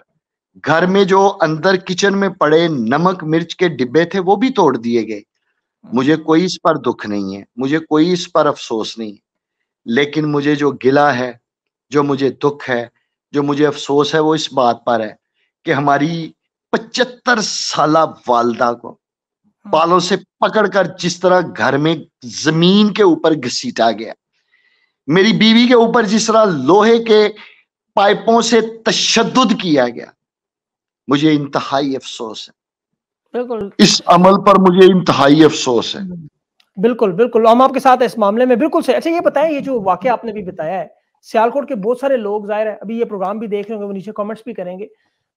घर में जो अंदर किचन में पड़े नमक मिर्च के डिब्बे थे वो भी तोड़ दिए गए मुझे कोई इस पर दुख नहीं है मुझे कोई इस पर अफसोस नहीं लेकिन मुझे जो गिला है जो मुझे दुख है जो मुझे अफसोस है वो इस बात पर है कि हमारी पचहत्तर साल वालदा को हाँ। बालों से पकड़कर जिस तरह घर में जमीन के ऊपर घसीटा गया मेरी बीवी के ऊपर जिस तरह लोहे के पाइपों से तशद किया गया मुझे इंतहाई अफसोस है बिल्कुल इस अमल पर मुझे इंतहाई अफसोस है बिल्कुल बिल्कुल हम आपके साथ इस मामले में बिल्कुल सही अच्छा ये बताएं ये जो वाक्य आपने भी बताया है सियालकोट के बहुत सारे लोग जाहिर है अभी ये प्रोग्राम भी देख रहे होंगे वो नीचे कमेंट्स भी करेंगे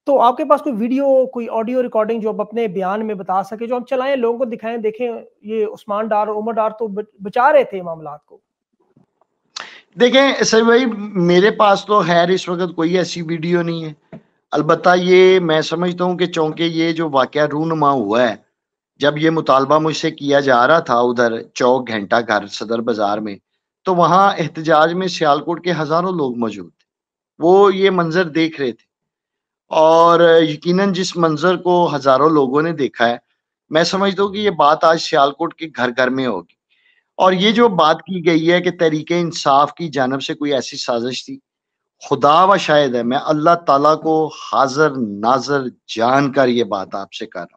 तो आपके पास कोई वीडियो कोई ऑडियो रिकॉर्डिंग जो आप अपने बयान में बता सके जो आप चलाएं लोगों को दिखाएं देखें ये उस्मान डार उमर डार तो बचा रहे थे मामला को देखें सर भाई मेरे पास तो खैर इस वक्त कोई ऐसी वीडियो नहीं है अलबत् ये मैं समझता हूँ कि चूँकि ये जो वाक़ रूनमा हुआ है जब ये मुतालबा मुझसे किया जा रहा था उधर चौक घंटा घर सदर बाजार में तो वहाँ एहतजाज में सियालकोट के हज़ारों लोग मौजूद थे वो ये मंजर देख रहे थे और यकीनन जिस मंजर को हजारों लोगों ने देखा है मैं समझता हूँ कि ये बात आज सियालकोट के घर घर में होगी और ये जो बात की गई है कि तहरीक इंसाफ की जानब से कोई ऐसी साजिश थी खुदा व शायद है मैं अल्लाह ताला को हाजिर नाजर जान कर ये बात आपसे कर रहा हूँ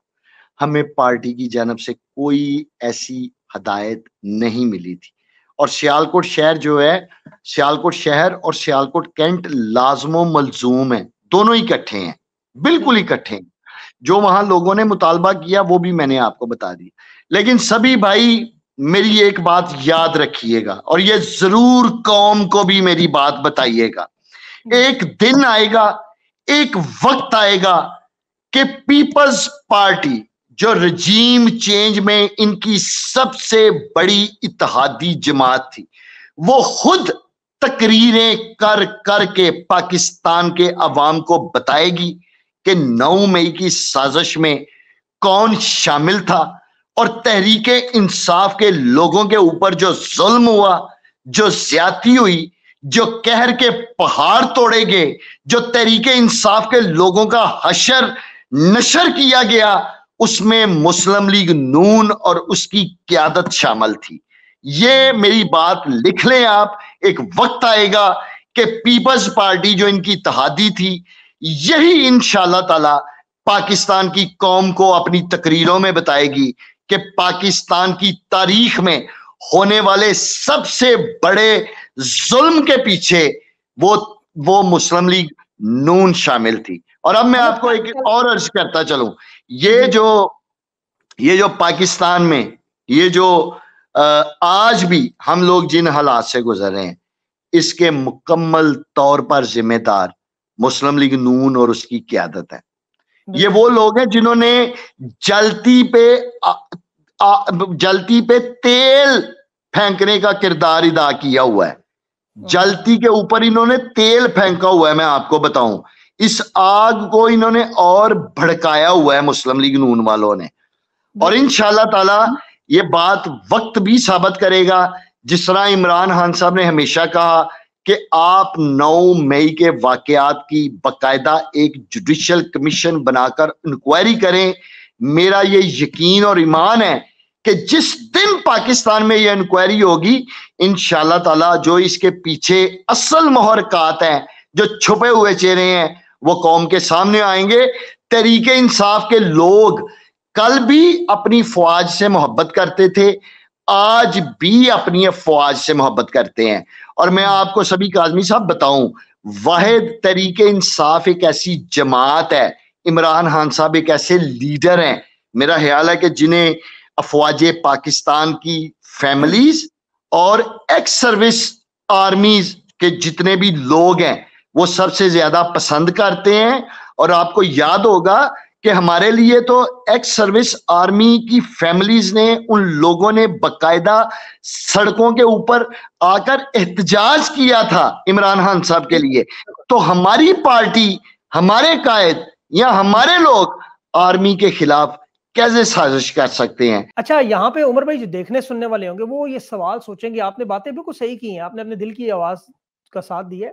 हमें पार्टी की जानब से कोई ऐसी हदायत नहीं मिली थी और सियालकोट शहर जो है सियालकोट शहर और सियालकोट कैंट लाजमो मलजूम है दोनों इकट्ठे हैं बिल्कुल इकट्ठे हैं जो वहां लोगों ने मुतालबा किया वो भी मैंने आपको बता दी लेकिन सभी भाई मेरी एक बात याद रखिएगा और ये जरूर कौम को भी मेरी बात बताइएगा एक दिन आएगा एक वक्त आएगा कि पीपल्स पार्टी जो रजीम चेंज में इनकी सबसे बड़ी इतिहादी जमात थी वो खुद तकरीरें कर कर के पाकिस्तान के अवाम को बताएगी कि 9 मई की साजिश में कौन शामिल था और तहरीक इंसाफ के लोगों के ऊपर जो जुल्म हुआ जो ज्यादा हुई जो कहर के पहाड़ तोड़े गए जो तहरीक इंसाफ के लोगों का हशर नशर किया गया उसमें मुस्लिम लीग नून और उसकी क्यादत शामिल थी ये मेरी बात लिख लें आप एक वक्त आएगा कि पीपल्स पार्टी जो इनकी तहादी थी यही इन ताला पाकिस्तान की कौम को अपनी तकरीरों में बताएगी कि पाकिस्तान की तारीख में होने वाले सबसे बड़े जुल्म के पीछे वो वो मुस्लिम लीग नून शामिल थी और अब मैं आपको एक और अर्ज करता चलूं ये जो ये जो पाकिस्तान में ये जो आज भी हम लोग जिन हालात से रहे हैं इसके मुकम्मल तौर पर जिम्मेदार मुस्लिम लीग नून और उसकी क्यादत है ये वो लोग हैं जिन्होंने जलती पे आ, आ, जलती पे तेल फेंकने का किरदार अदा किया हुआ है हम्म। जलती के ऊपर इन्होंने तेल फेंका हुआ है मैं आपको बताऊं इस आग को इन्होंने और भड़काया हुआ है मुस्लिम लीग नून वालों ने और इन ताला हाँ। ये बात वक्त भी साबित करेगा जिस तरह इमरान खान साहब ने हमेशा कहा कि आप 9 मई के वाकयात की बकायदा एक जुडिशल कमीशन बनाकर इंक्वायरी करें मेरा ये यकीन और ईमान है कि जिस दिन पाकिस्तान में यह इंक्वायरी होगी इन ताला जो इसके पीछे असल मोहरकत हैं जो छुपे हुए चेहरे हैं वो कौम के सामने आएंगे तरीके इंसाफ के लोग कल भी अपनी फौज से मोहब्बत करते थे आज भी अपनी फौज से मोहब्बत करते हैं और मैं आपको सभी काजमी साहब बताऊं वाहिद तरीके इंसाफ एक ऐसी जमात है इमरान खान साहब एक ऐसे लीडर हैं मेरा ख्याल है कि जिन्हें अफवाज पाकिस्तान की फैमिलीज और एक्स सर्विस आर्मीज के जितने भी लोग हैं वो सबसे ज्यादा पसंद करते हैं और आपको याद होगा कि हमारे लिए तो एक्स सर्विस आर्मी की फैमिलीज ने उन लोगों ने बकायदा सड़कों के ऊपर आकर एहतजाज किया था इमरान खान साहब के लिए तो हमारी पार्टी हमारे कायद या हमारे लोग आर्मी के खिलाफ कैसे साजिश कर सकते हैं अच्छा यहाँ पे उमर भाई जो देखने सुनने वाले होंगे वो ये सवाल सोचेंगे आपने बातें बिल्कुल सही की हैं आपने अपने दिल की आवाज का साथ दिया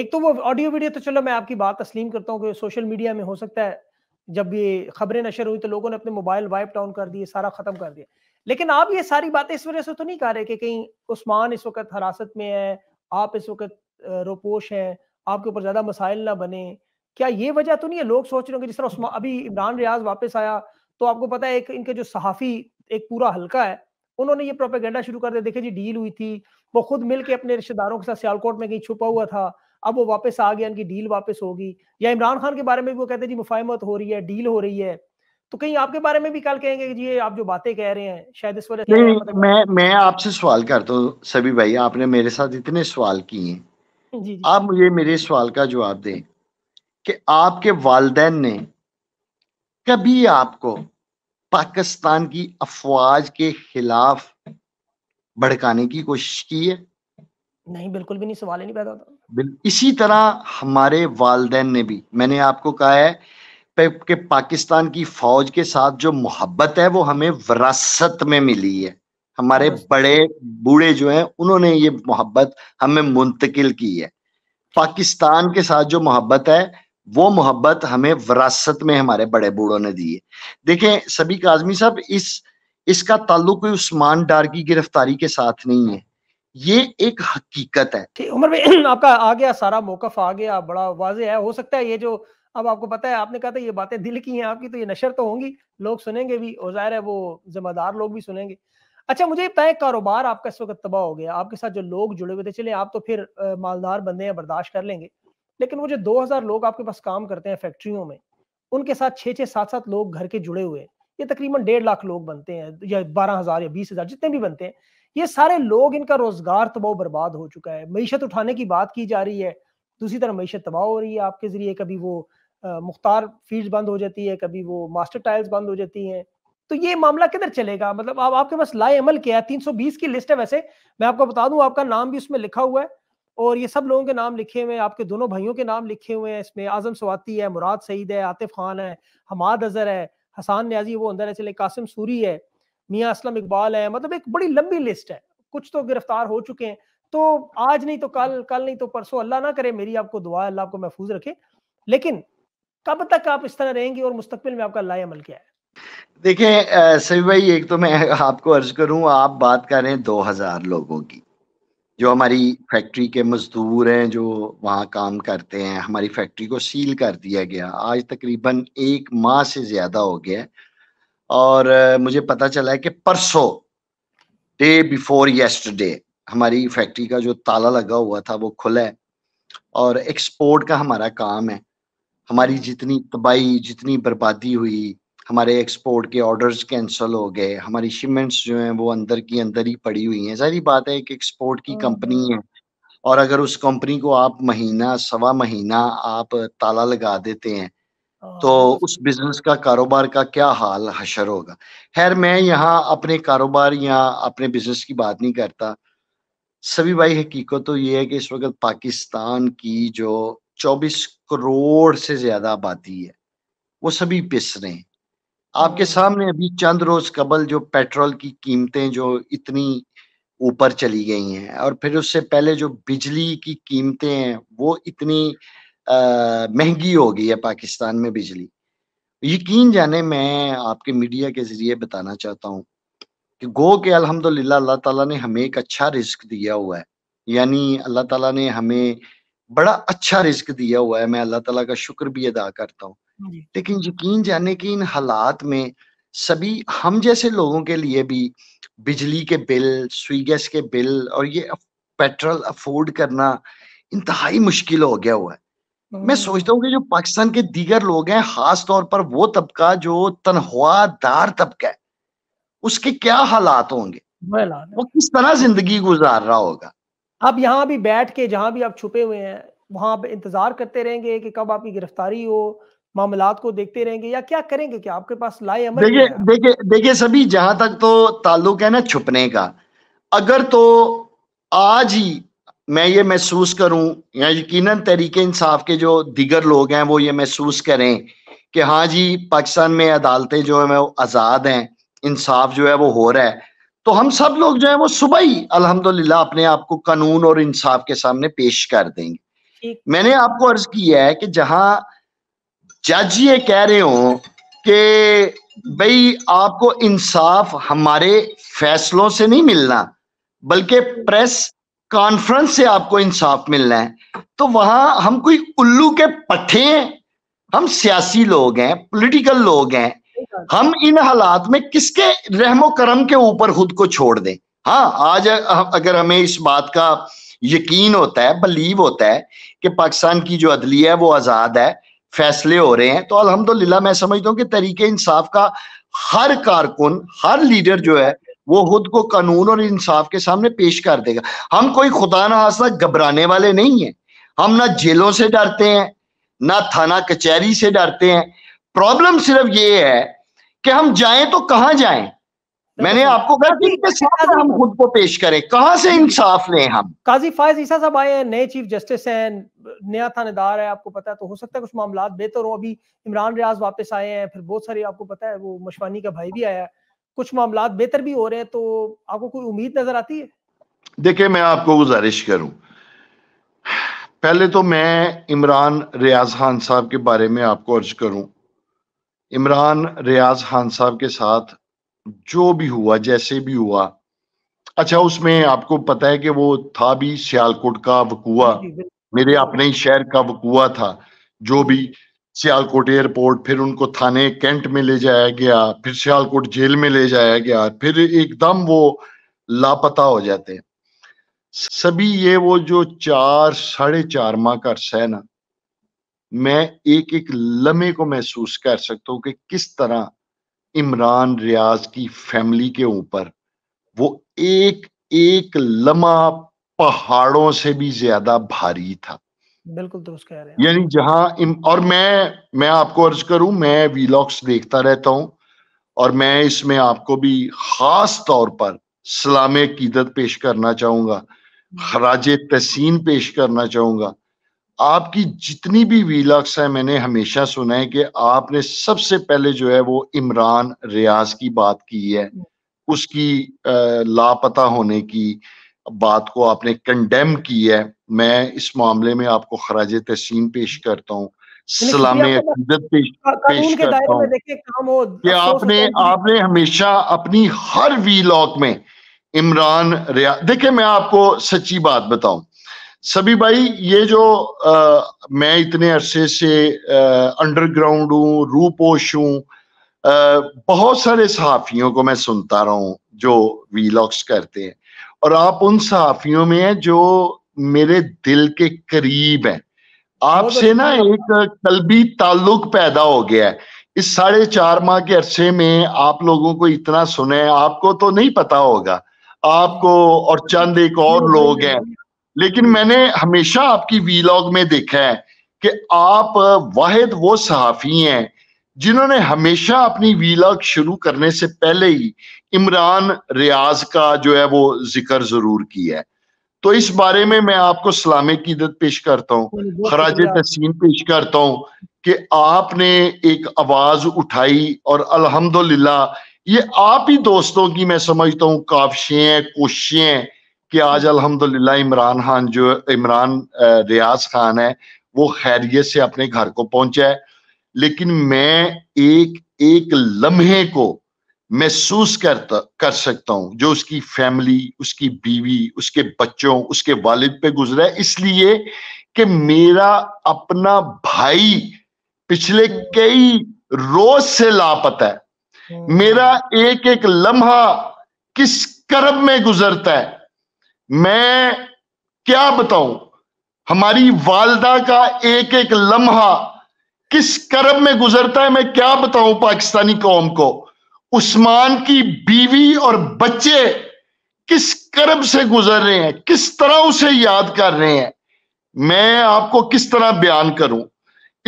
एक तो वो ऑडियो वीडियो तो चलो मैं आपकी बात तस्लीम करता हूँ सोशल मीडिया में हो सकता है जब ये खबरें नशर हुई तो लोगों ने अपने मोबाइल वाइप डाउन कर दिए सारा खत्म कर दिया लेकिन आप ये सारी बातें इस वजह से तो नहीं कह रहे कि कहीं उस्मान इस वक्त हरासत में है आप इस वक्त रोपोश हैं आपके ऊपर ज्यादा मसाइल ना बने क्या ये वजह तो नहीं है लोग सोच रहे होंगे जिस तरह अभी इमरान रियाज वापस आया तो आपको पता है एक इनके जो सहाफ़ी एक पूरा हल्का है उन्होंने ये प्रोपेगेंडा शुरू कर दिया देखे जी डील हुई थी वो खुद मिल के अपने रिश्तेदारों के साथ सियालकोट में कहीं छुपा हुआ था अब वो वापस आ गया इनकी डील वापस होगी या इमरान खान के बारे में भी वो कहते हैं जी मुफाहमत हो रही है डील हो रही है तो कहीं आपके बारे में भी कल कहेंगे कि जी आप जो बातें कह रहे हैं शायद इस वजह नहीं मतलब मैं मैं आपसे सवाल करता हूँ सभी भाई आपने मेरे साथ इतने सवाल किए आप मुझे मेरे सवाल का जवाब दें कि आपके वालदेन ने कभी आपको पाकिस्तान की अफवाज के खिलाफ भड़काने की कोशिश की है नहीं बिल्कुल भी नहीं सवाल ही नहीं पैदा होता इसी तरह हमारे वालदेन ने भी मैंने आपको कहा है कि पाकिस्तान की फौज के साथ जो मोहब्बत है वो हमें विरासत में मिली है हमारे बड़े बूढ़े जो हैं उन्होंने ये मोहब्बत हमें मुंतकिल की है पाकिस्तान के साथ जो मोहब्बत है वो मोहब्बत हमें विरासत में हमारे बड़े बूढ़ों ने दी है देखें सभी काजमी साहब इस इसका ताल्लुक उस्मान डार की गिरफ्तारी के साथ नहीं है ये एक हकीकत है ठीक उमर भाई आपका आ गया सारा मौकफ आ गया बड़ा वाजे है हो सकता है ये जो अब आपको पता है आपने कहा था ये बातें दिल की हैं आपकी तो ये नशर तो होंगी लोग सुनेंगे भी और जाहिर है वो जिम्मेदार लोग भी सुनेंगे अच्छा मुझे तय कारोबार आपका इस वक्त तबाह हो गया आपके साथ जो लोग जुड़े हुए थे चले आप तो फिर मालदार बंदे हैं बर्दाश्त कर लेंगे लेकिन वो जो हजार लोग आपके पास काम करते हैं फैक्ट्रियों में उनके साथ छः छः सात सात लोग घर के जुड़े हुए हैं ये तकरीबन डेढ़ लाख लोग बनते हैं या बारह हज़ार या बीस हज़ार जितने भी बनते हैं ये सारे लोग इनका रोजगार तबाह बर्बाद हो चुका है मीशत उठाने की बात की जा रही है दूसरी तरह मीशत तबाह हो रही है आपके जरिए कभी वो मुख्तार फील्ड बंद हो जाती है कभी वो मास्टर टाइल्स बंद हो जाती हैं तो ये मामला किधर चलेगा मतलब आप आपके पास लाए अमल क्या है 320 की लिस्ट है वैसे मैं आपको बता दूं आपका नाम भी उसमें लिखा हुआ है और ये सब लोगों के नाम लिखे हुए हैं आपके दोनों भाइयों के नाम लिखे हुए हैं इसमें आजम सवाती है मुराद सईद है आतिफ खान है हमाद अजहर है हसान न्याजी वो अंदर है चले कासिम सूरी है मियाँ असलम इकबाल है मतलब एक बड़ी लंबी लिस्ट है कुछ तो गिरफ्तार हो चुके हैं तो आज नहीं तो कल कल नहीं तो परसों अल्लाह ना करे मेरी आपको दुआ अल्लाह आपको महफूज रखे लेकिन कब तक आप इस तरह रहेंगे और मुस्तबिल में आपका लाई अमल क्या है देखिए सभी भाई एक तो मैं आपको अर्ज करूं आप बात कर रहे हैं दो हजार लोगों की जो हमारी फैक्ट्री के मजदूर हैं जो वहाँ काम करते हैं हमारी फैक्ट्री को सील कर दिया गया आज तकरीबन एक माह से ज़्यादा हो गया है और मुझे पता चला है कि परसों डे बिफोर येस्टरडे हमारी फैक्ट्री का जो ताला लगा हुआ था वो खुला है और एक्सपोर्ट का हमारा काम है हमारी जितनी तबाही जितनी बर्बादी हुई हमारे एक्सपोर्ट के ऑर्डर्स कैंसिल हो गए हमारी शिपमेंट्स जो हैं वो अंदर की अंदर ही पड़ी हुई हैं सारी बात है एक एक्सपोर्ट की कंपनी हम्म। है और अगर उस कंपनी को आप महीना सवा महीना आप ताला लगा देते हैं तो उस बिजनेस का कारोबार का क्या हाल हशर होगा खैर मैं यहाँ अपने कारोबार या अपने बिजनेस की बात नहीं करता सभी भाई हकीकत तो ये है कि इस वक्त पाकिस्तान की जो 24 करोड़ से ज्यादा आबादी है वो सभी पिस रहे हैं आपके सामने अभी चंद रोज कबल जो पेट्रोल की कीमतें जो इतनी ऊपर चली गई हैं और फिर उससे पहले जो बिजली की कीमतें हैं वो इतनी महंगी हो गई है पाकिस्तान में बिजली यकीन जाने मैं आपके मीडिया के जरिए बताना चाहता हूँ कि गो के अल्हम्दुलिल्लाह अल्लाह ताला ने हमें एक अच्छा रिस्क दिया हुआ है यानी अल्लाह ताला ने हमें बड़ा अच्छा रिस्क दिया हुआ है मैं अल्लाह ताला का शुक्र भी अदा करता हूँ हाँ लेकिन यकीन जाने कि इन हालात में सभी हम जैसे लोगों के लिए भी बिजली के बिल गैस के बिल और ये पेट्रोल अफोर्ड करना इंतहाई मुश्किल हो गया हुआ है हम्म। मैं सोचता हूँ कि जो पाकिस्तान के दीगर लोग हैं खास तौर पर वो तबका जो तनख्वाहदार तबका है उसके क्या हालात होंगे वो किस तरह जिंदगी गुजार रहा होगा आप यहाँ भी बैठ के जहाँ भी आप छुपे हुए हैं वहां आप इंतजार करते रहेंगे कि कब आपकी गिरफ्तारी हो मामला को देखते रहेंगे या क्या करेंगे क्या आपके पास लाए अमल देखिए देखिए देखिए सभी जहां तक तो ताल्लुक है ना छुपने का अगर तो आज ही मैं ये महसूस करूं या यकीनन तरीके इंसाफ के जो दिगर लोग हैं वो ये महसूस करें कि हाँ जी पाकिस्तान में अदालतें जो है वो आज़ाद हैं इंसाफ जो है वो हो रहा है तो हम सब लोग जो है वो सुबह ही अल्हम्दुलिल्लाह अपने आप को कानून और इंसाफ के सामने पेश कर देंगे मैंने आपको अर्ज किया है कि जहां जज ये कह रहे हो कि भाई आपको इंसाफ हमारे फैसलों से नहीं मिलना बल्कि प्रेस कॉन्फ्रेंस से आपको इंसाफ मिलना है तो वहां हम कोई उल्लू के पट्टे हैं हम सियासी लोग हैं पॉलिटिकल लोग हैं हम इन हालात में किसके रहमो करम के ऊपर खुद को छोड़ दें हाँ आज अगर हमें इस बात का यकीन होता है बिलीव होता है कि पाकिस्तान की जो अदली है वो आज़ाद है फैसले हो रहे हैं तो अलहमदुल्ला मैं समझता हूँ कि तरीके इंसाफ का हर कारकुन हर लीडर जो है वो खुद को कानून और इंसाफ के सामने पेश कर देगा हम कोई खुदा ना हादसा घबराने वाले नहीं है हम ना जेलों से डरते हैं ना थाना कचहरी से डरते हैं प्रॉब्लम सिर्फ ये है कि हम जाएं तो कहाँ जाएं मैंने आपको कहा कि इनके साथ हम खुद को पेश करें कहां से इंसाफ लें हम काजी फायज ईसा साहब आए हैं नए चीफ जस्टिस हैं नया थानेदार है आपको पता है तो हो सकता है कुछ मामला बेहतर हो अभी इमरान रियाज वापस आए हैं फिर बहुत सारी आपको पता है वो मशवानी का भाई भी आया है कुछ मामला बेहतर भी हो रहे हैं तो आपको कोई उम्मीद नजर आती है देखिये मैं आपको गुजारिश करूं पहले तो मैं इमरान रियाज खान साहब के बारे में आपको अर्ज करूं इमरान रियाज खान साहब के साथ जो भी हुआ जैसे भी हुआ अच्छा उसमें आपको पता है कि वो था भी सियालकोट का वकुआ मेरे अपने ही शहर का वकुआ था जो भी सियालकोट एयरपोर्ट फिर उनको थाने कैंट में ले जाया गया फिर सियालकोट जेल में ले जाया गया फिर एकदम वो लापता हो जाते हैं सभी ये वो जो चार साढ़े चार माह का अरसा है ना मैं एक एक लम्हे को महसूस कर सकता हूँ कि किस तरह इमरान रियाज की फैमिली के ऊपर वो एक एक लम्हा पहाड़ों से भी ज्यादा भारी था बिल्कुल दुरुस्त कह रहे हैं यानी जहां और मैं मैं आपको अर्ज करूं मैं वीलॉग्स देखता रहता हूं और मैं इसमें आपको भी खास तौर पर सलाम कीदत पेश करना चाहूंगा खराज तहसीन पेश करना चाहूंगा आपकी जितनी भी वीलॉग्स है मैंने हमेशा सुना है कि आपने सबसे पहले जो है वो इमरान रियाज की बात की है उसकी लापता होने की बात को आपने कंडेम की है मैं इस मामले में आपको खराज तहसीन पेश हम्म। करता हूँ सलाम पेश, पेश करता हूँ कि आपने आपने हमेशा अपनी हर वी में इमरान रिया देखिए मैं आपको सच्ची बात बताऊं सभी भाई ये जो आ, मैं इतने अरसे से अंडरग्राउंड हूँ रूपोश हूँ बहुत सारे सहाफ़ियों को मैं सुनता रहा हूँ जो वीलॉग्स करते हैं और आप उन सहाफ़ियों में हैं जो मेरे दिल के करीब है आपसे अच्छा। ना एक कलबी ताल्लुक पैदा हो गया है इस साढ़े चार माह के अरसे में आप लोगों को इतना सुने आपको तो नहीं पता होगा आपको और चंद एक और लोग हैं लेकिन मैंने हमेशा आपकी वीलॉग में देखा है कि आप वाहिद वो सहाफ़ी हैं जिन्होंने हमेशा अपनी वीलॉग शुरू करने से पहले ही इमरान रियाज का जो है वो जिक्र जरूर किया है तो इस बारे में मैं आपको सलाम इदत पेश करता हूँ खराज तहसीन पेश करता हूँ कि आपने एक आवाज उठाई और अल्हम्दुलिल्लाह ये आप ही दोस्तों की मैं समझता हूँ काफशें हैं कोशिशें हैं कि आज अल्हम्दुलिल्लाह इमरान खान जो इमरान रियाज खान है वो खैरियत से अपने घर को पहुंचा है लेकिन मैं एक एक लम्हे को महसूस करता कर सकता हूं जो उसकी फैमिली उसकी बीवी उसके बच्चों उसके वालिद पे गुजरा है इसलिए कि मेरा अपना भाई पिछले कई रोज से लापता है हम्म। मेरा एक एक लम्हा किस करब में गुजरता है मैं क्या बताऊं हमारी वालदा का एक एक लम्हा किस करब में गुजरता है मैं क्या बताऊं पाकिस्तानी कौम को उस्मान की बीवी और बच्चे किस कर्ब से गुजर रहे हैं किस तरह उसे याद कर रहे हैं मैं आपको किस तरह बयान करूं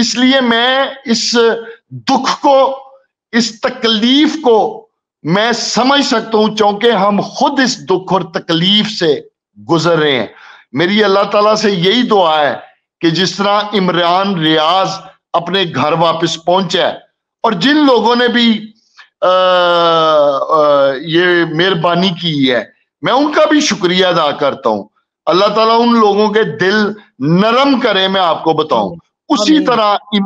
इसलिए मैं इस दुख को इस तकलीफ को मैं समझ सकता हूं क्योंकि हम खुद इस दुख और तकलीफ से गुजर रहे हैं मेरी अल्लाह ताला से यही दुआ है कि जिस तरह इमरान रियाज अपने घर वापस पहुंचे और जिन लोगों ने भी ये मेहरबानी की है मैं उनका भी शुक्रिया अदा करता हूँ अल्लाह ताला उन लोगों के दिल नरम करे मैं आपको बताऊं उसी तरह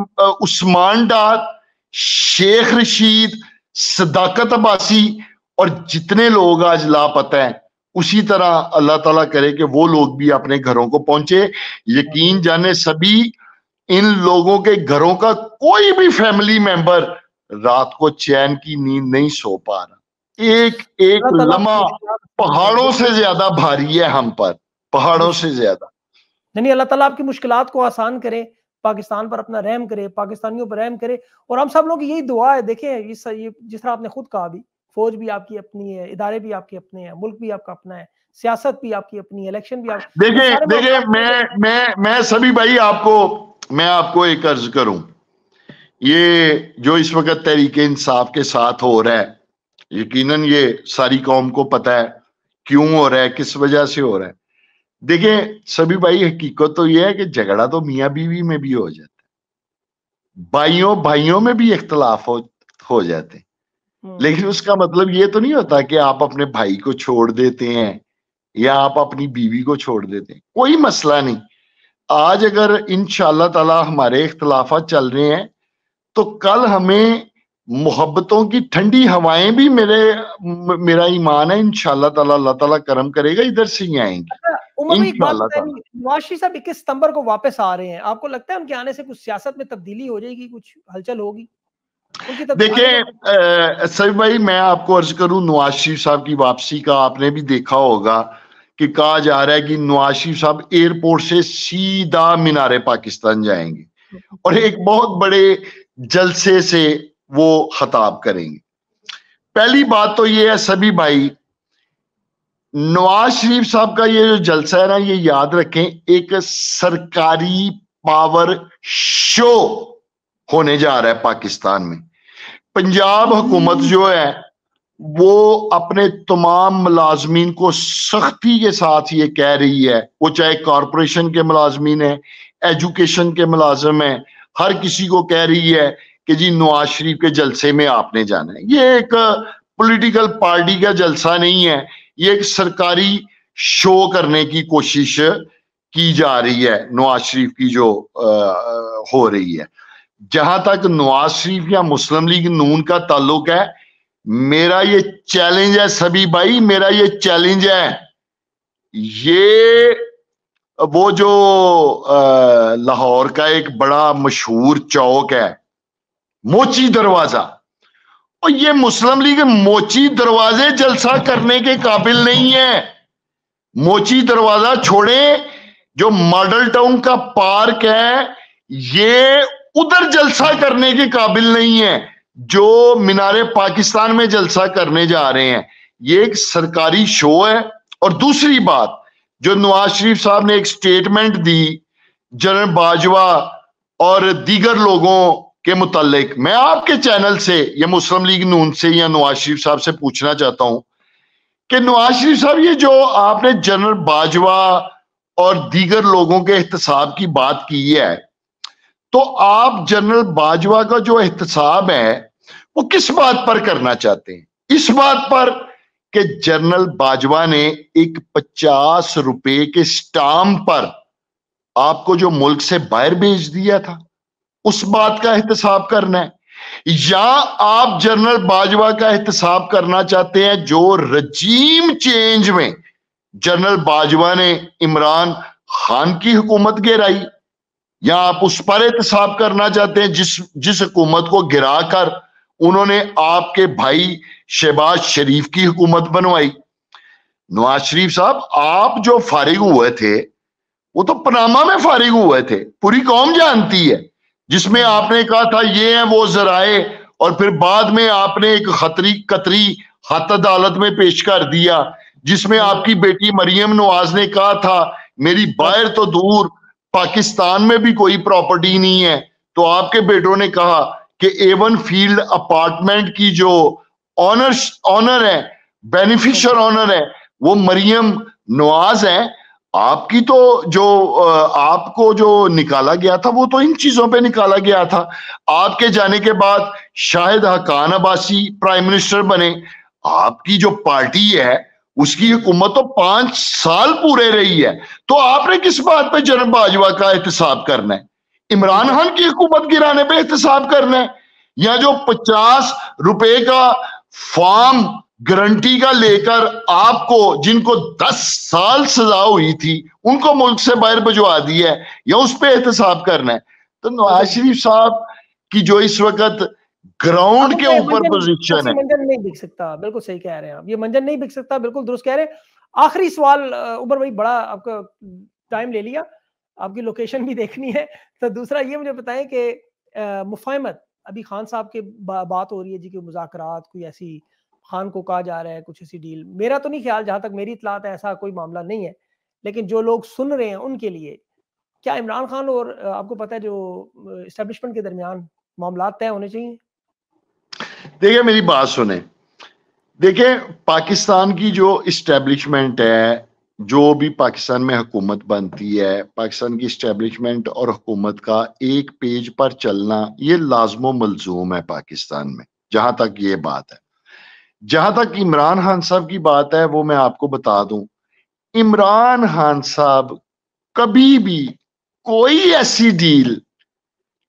उस्मान डार शेख रशीद सदाकत अबासी और जितने लोग आज लापता हैं उसी तरह अल्लाह ताला करे कि वो लोग भी अपने घरों को पहुंचे यकीन जाने सभी इन लोगों के घरों का कोई भी फैमिली मेंबर रात को चैन की नींद नहीं सो पा रहा एक एक तो लम्हा पहाड़ों से ज्यादा भारी है हम पर पहाड़ों से ज्यादा नहीं अल्लाह ताला आपकी मुश्किल को आसान करे पाकिस्तान पर अपना रहम करे पाकिस्तानियों पर रहम करे और हम सब लोग यही दुआ है देखें इस जिस तरह आपने खुद कहा भी फौज भी आपकी अपनी है इदारे भी आपके अपने हैं मुल्क भी आपका अपना है सियासत भी आपकी अपनी है इलेक्शन भी आपकी देखिए देखिए मैं मैं मैं सभी भाई आपको मैं आपको एक अर्ज करूं ये जो इस वक्त तहरीक इंसाफ के साथ हो रहा है यकीनन ये सारी कौम को पता है क्यों हो रहा है किस वजह से हो रहा है देखिये सभी भाई हकीकत तो ये है कि झगड़ा तो मियाँ बीवी में भी हो जाता है भाइयों भाइयों में भी इख्तलाफ हो, हो जाते हैं हम्म। लेकिन उसका मतलब ये तो नहीं होता कि आप अपने भाई को छोड़ देते हैं या आप अपनी बीवी को छोड़ देते हैं कोई मसला नहीं आज अगर इन ताला हमारे इख्तलाफा चल रहे हैं तो कल हमें मोहब्बतों की ठंडी हवाएं भी मेरे मेरा ईमान है इनशाला ताला अल्लाह ताला करम करेगा इधर से ही आएंगे अच्छा, साहब इक्कीस सितंबर को वापस आ रहे हैं आपको लगता है उनके आने से कुछ सियासत में तब्दीली हो जाएगी कुछ हलचल होगी देखिए सभी भाई मैं आपको अर्ज करूं नवाज शरीफ साहब की वापसी का आपने भी देखा होगा कि कहा जा रहा है कि नवाज शरीफ साहब एयरपोर्ट से सीधा मीनारे पाकिस्तान जाएंगे और एक बहुत बड़े जलसे से वो खताब करेंगे पहली बात तो ये है सभी भाई नवाज शरीफ साहब का ये जो जलसा है ना ये याद रखें एक सरकारी पावर शो होने जा रहा है पाकिस्तान में पंजाब हुकूमत जो है वो अपने तमाम मुलाजमीन को सख्ती के साथ ये कह रही है वो चाहे कॉरपोरेशन के मुलाजमीन है एजुकेशन के मुलाजम है हर किसी को कह रही है कि जी नवाज शरीफ के जलसे में आपने जाना है ये एक पॉलिटिकल पार्टी का जलसा नहीं है ये एक सरकारी शो करने की कोशिश की जा रही है नवाज शरीफ की जो आ, हो रही है जहां तक नवाज शरीफ या मुस्लिम लीग नून का ताल्लुक है मेरा ये चैलेंज है सभी भाई मेरा ये चैलेंज है ये वो जो लाहौर का एक बड़ा मशहूर चौक है मोची दरवाजा और ये मुस्लिम लीग मोची दरवाजे जलसा करने के काबिल नहीं है मोची दरवाजा छोड़े जो मॉडल टाउन का पार्क है ये उधर जलसा करने के काबिल नहीं है जो मीनारे पाकिस्तान में जलसा करने जा रहे हैं ये एक सरकारी शो है और दूसरी बात जो नवाज शरीफ साहब ने एक स्टेटमेंट दी जनरल बाजवा और दीगर लोगों के मुतालिक मैं आपके चैनल से या मुस्लिम लीग नून से या नवाज शरीफ साहब से पूछना चाहता हूं कि नवाज शरीफ साहब ये जो आपने जनरल बाजवा और दीगर लोगों के एहतसाब की बात की है तो आप जनरल बाजवा का जो एहतसाब है वो किस बात पर करना चाहते हैं इस बात पर कि जनरल बाजवा ने एक पचास रुपए के स्टाम पर आपको जो मुल्क से बाहर भेज दिया था उस बात का एहतसाब करना है या आप जनरल बाजवा का एहतसाब करना चाहते हैं जो रजीम चेंज में जनरल बाजवा ने इमरान खान की हुकूमत गिराई या आप उस पर एहतसाब करना चाहते हैं जिस जिस हुकूमत को गिरा कर उन्होंने आपके भाई शहबाज शरीफ की हुकूमत बनवाई नवाज शरीफ साहब आप जो फारिग हुए थे वो तो पनामा में फारिग हुए थे पूरी कौम जानती है जिसमें आपने कहा था ये है वो जराए और फिर बाद में आपने एक खतरी कतरी हत अदालत में पेश कर दिया जिसमें आपकी बेटी मरियम नवाज ने कहा था मेरी बाहर तो दूर पाकिस्तान में भी कोई प्रॉपर्टी नहीं है तो आपके बेटों ने कहा कि एवन फील्ड अपार्टमेंट की जो ऑनर ऑनर है बेनिफिशियर ऑनर है वो मरियम नवाज है आपकी तो जो आपको जो निकाला गया था वो तो इन चीजों पे निकाला गया था आपके जाने के बाद शाहिद हकान अबासी प्राइम मिनिस्टर बने आपकी जो पार्टी है उसकी हुकूमत तो पांच साल पूरे रही है तो आपने किस बात पे जनरल बाजवा का एहतसाब करना है इमरान खान की हुकूमत गिराने पे एहतसाब करना है या जो पचास रुपए का फॉर्म गारंटी का लेकर आपको जिनको 10 साल सजा हुई थी उनको मुल्क से बाहर भिजवा दिया है या उस पर एहतसाब करना है तो नवाज शरीफ साहब की जो इस वक्त ग्राउंड के ऊपर पोजीशन है मंजन नहीं बिक सकता बिल्कुल सही कह रहे हैं आप ये मंजर नहीं बिक सकता बिल्कुल दुरुस्त कह रहे हैं आखिरी सवाल उमर भाई बड़ा आपका टाइम ले लिया आपकी लोकेशन भी देखनी है तो दूसरा ये मुझे बताएं कि मुफाहमत अभी खान साहब के बा, बात हो रही है जी की मुजाकर कोई ऐसी खान को कहा जा रहा है कुछ ऐसी डील मेरा तो नहीं ख्याल जहाँ तक मेरी इतलात है ऐसा कोई मामला नहीं है लेकिन जो लोग सुन रहे हैं उनके लिए क्या इमरान खान और आपको पता है जो इस्टेब्लिशमेंट के दरमियान मामला तय होने चाहिए देखिए मेरी बात सुने देखिए पाकिस्तान की जो इस्टेब्लिशमेंट है जो भी पाकिस्तान में हुकूमत बनती है पाकिस्तान की इस्टेब्लिशमेंट और हुकूमत का एक पेज पर चलना ये लाजमो मलजूम है पाकिस्तान में जहां तक ये बात है जहां तक इमरान खान साहब की बात है वो मैं आपको बता दूं इमरान खान साहब कभी भी कोई ऐसी डील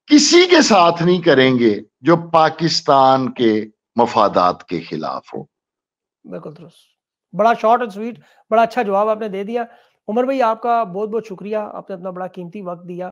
किसी के साथ नहीं करेंगे जो पाकिस्तान के मफादात के खिलाफ हो बिल्कुल दुरुस्त बड़ा शॉर्ट एंड स्वीट बड़ा अच्छा जवाब आपने दे दिया उमर भाई आपका बहुत बहुत शुक्रिया आपने अपना बड़ा कीमती वक्त दिया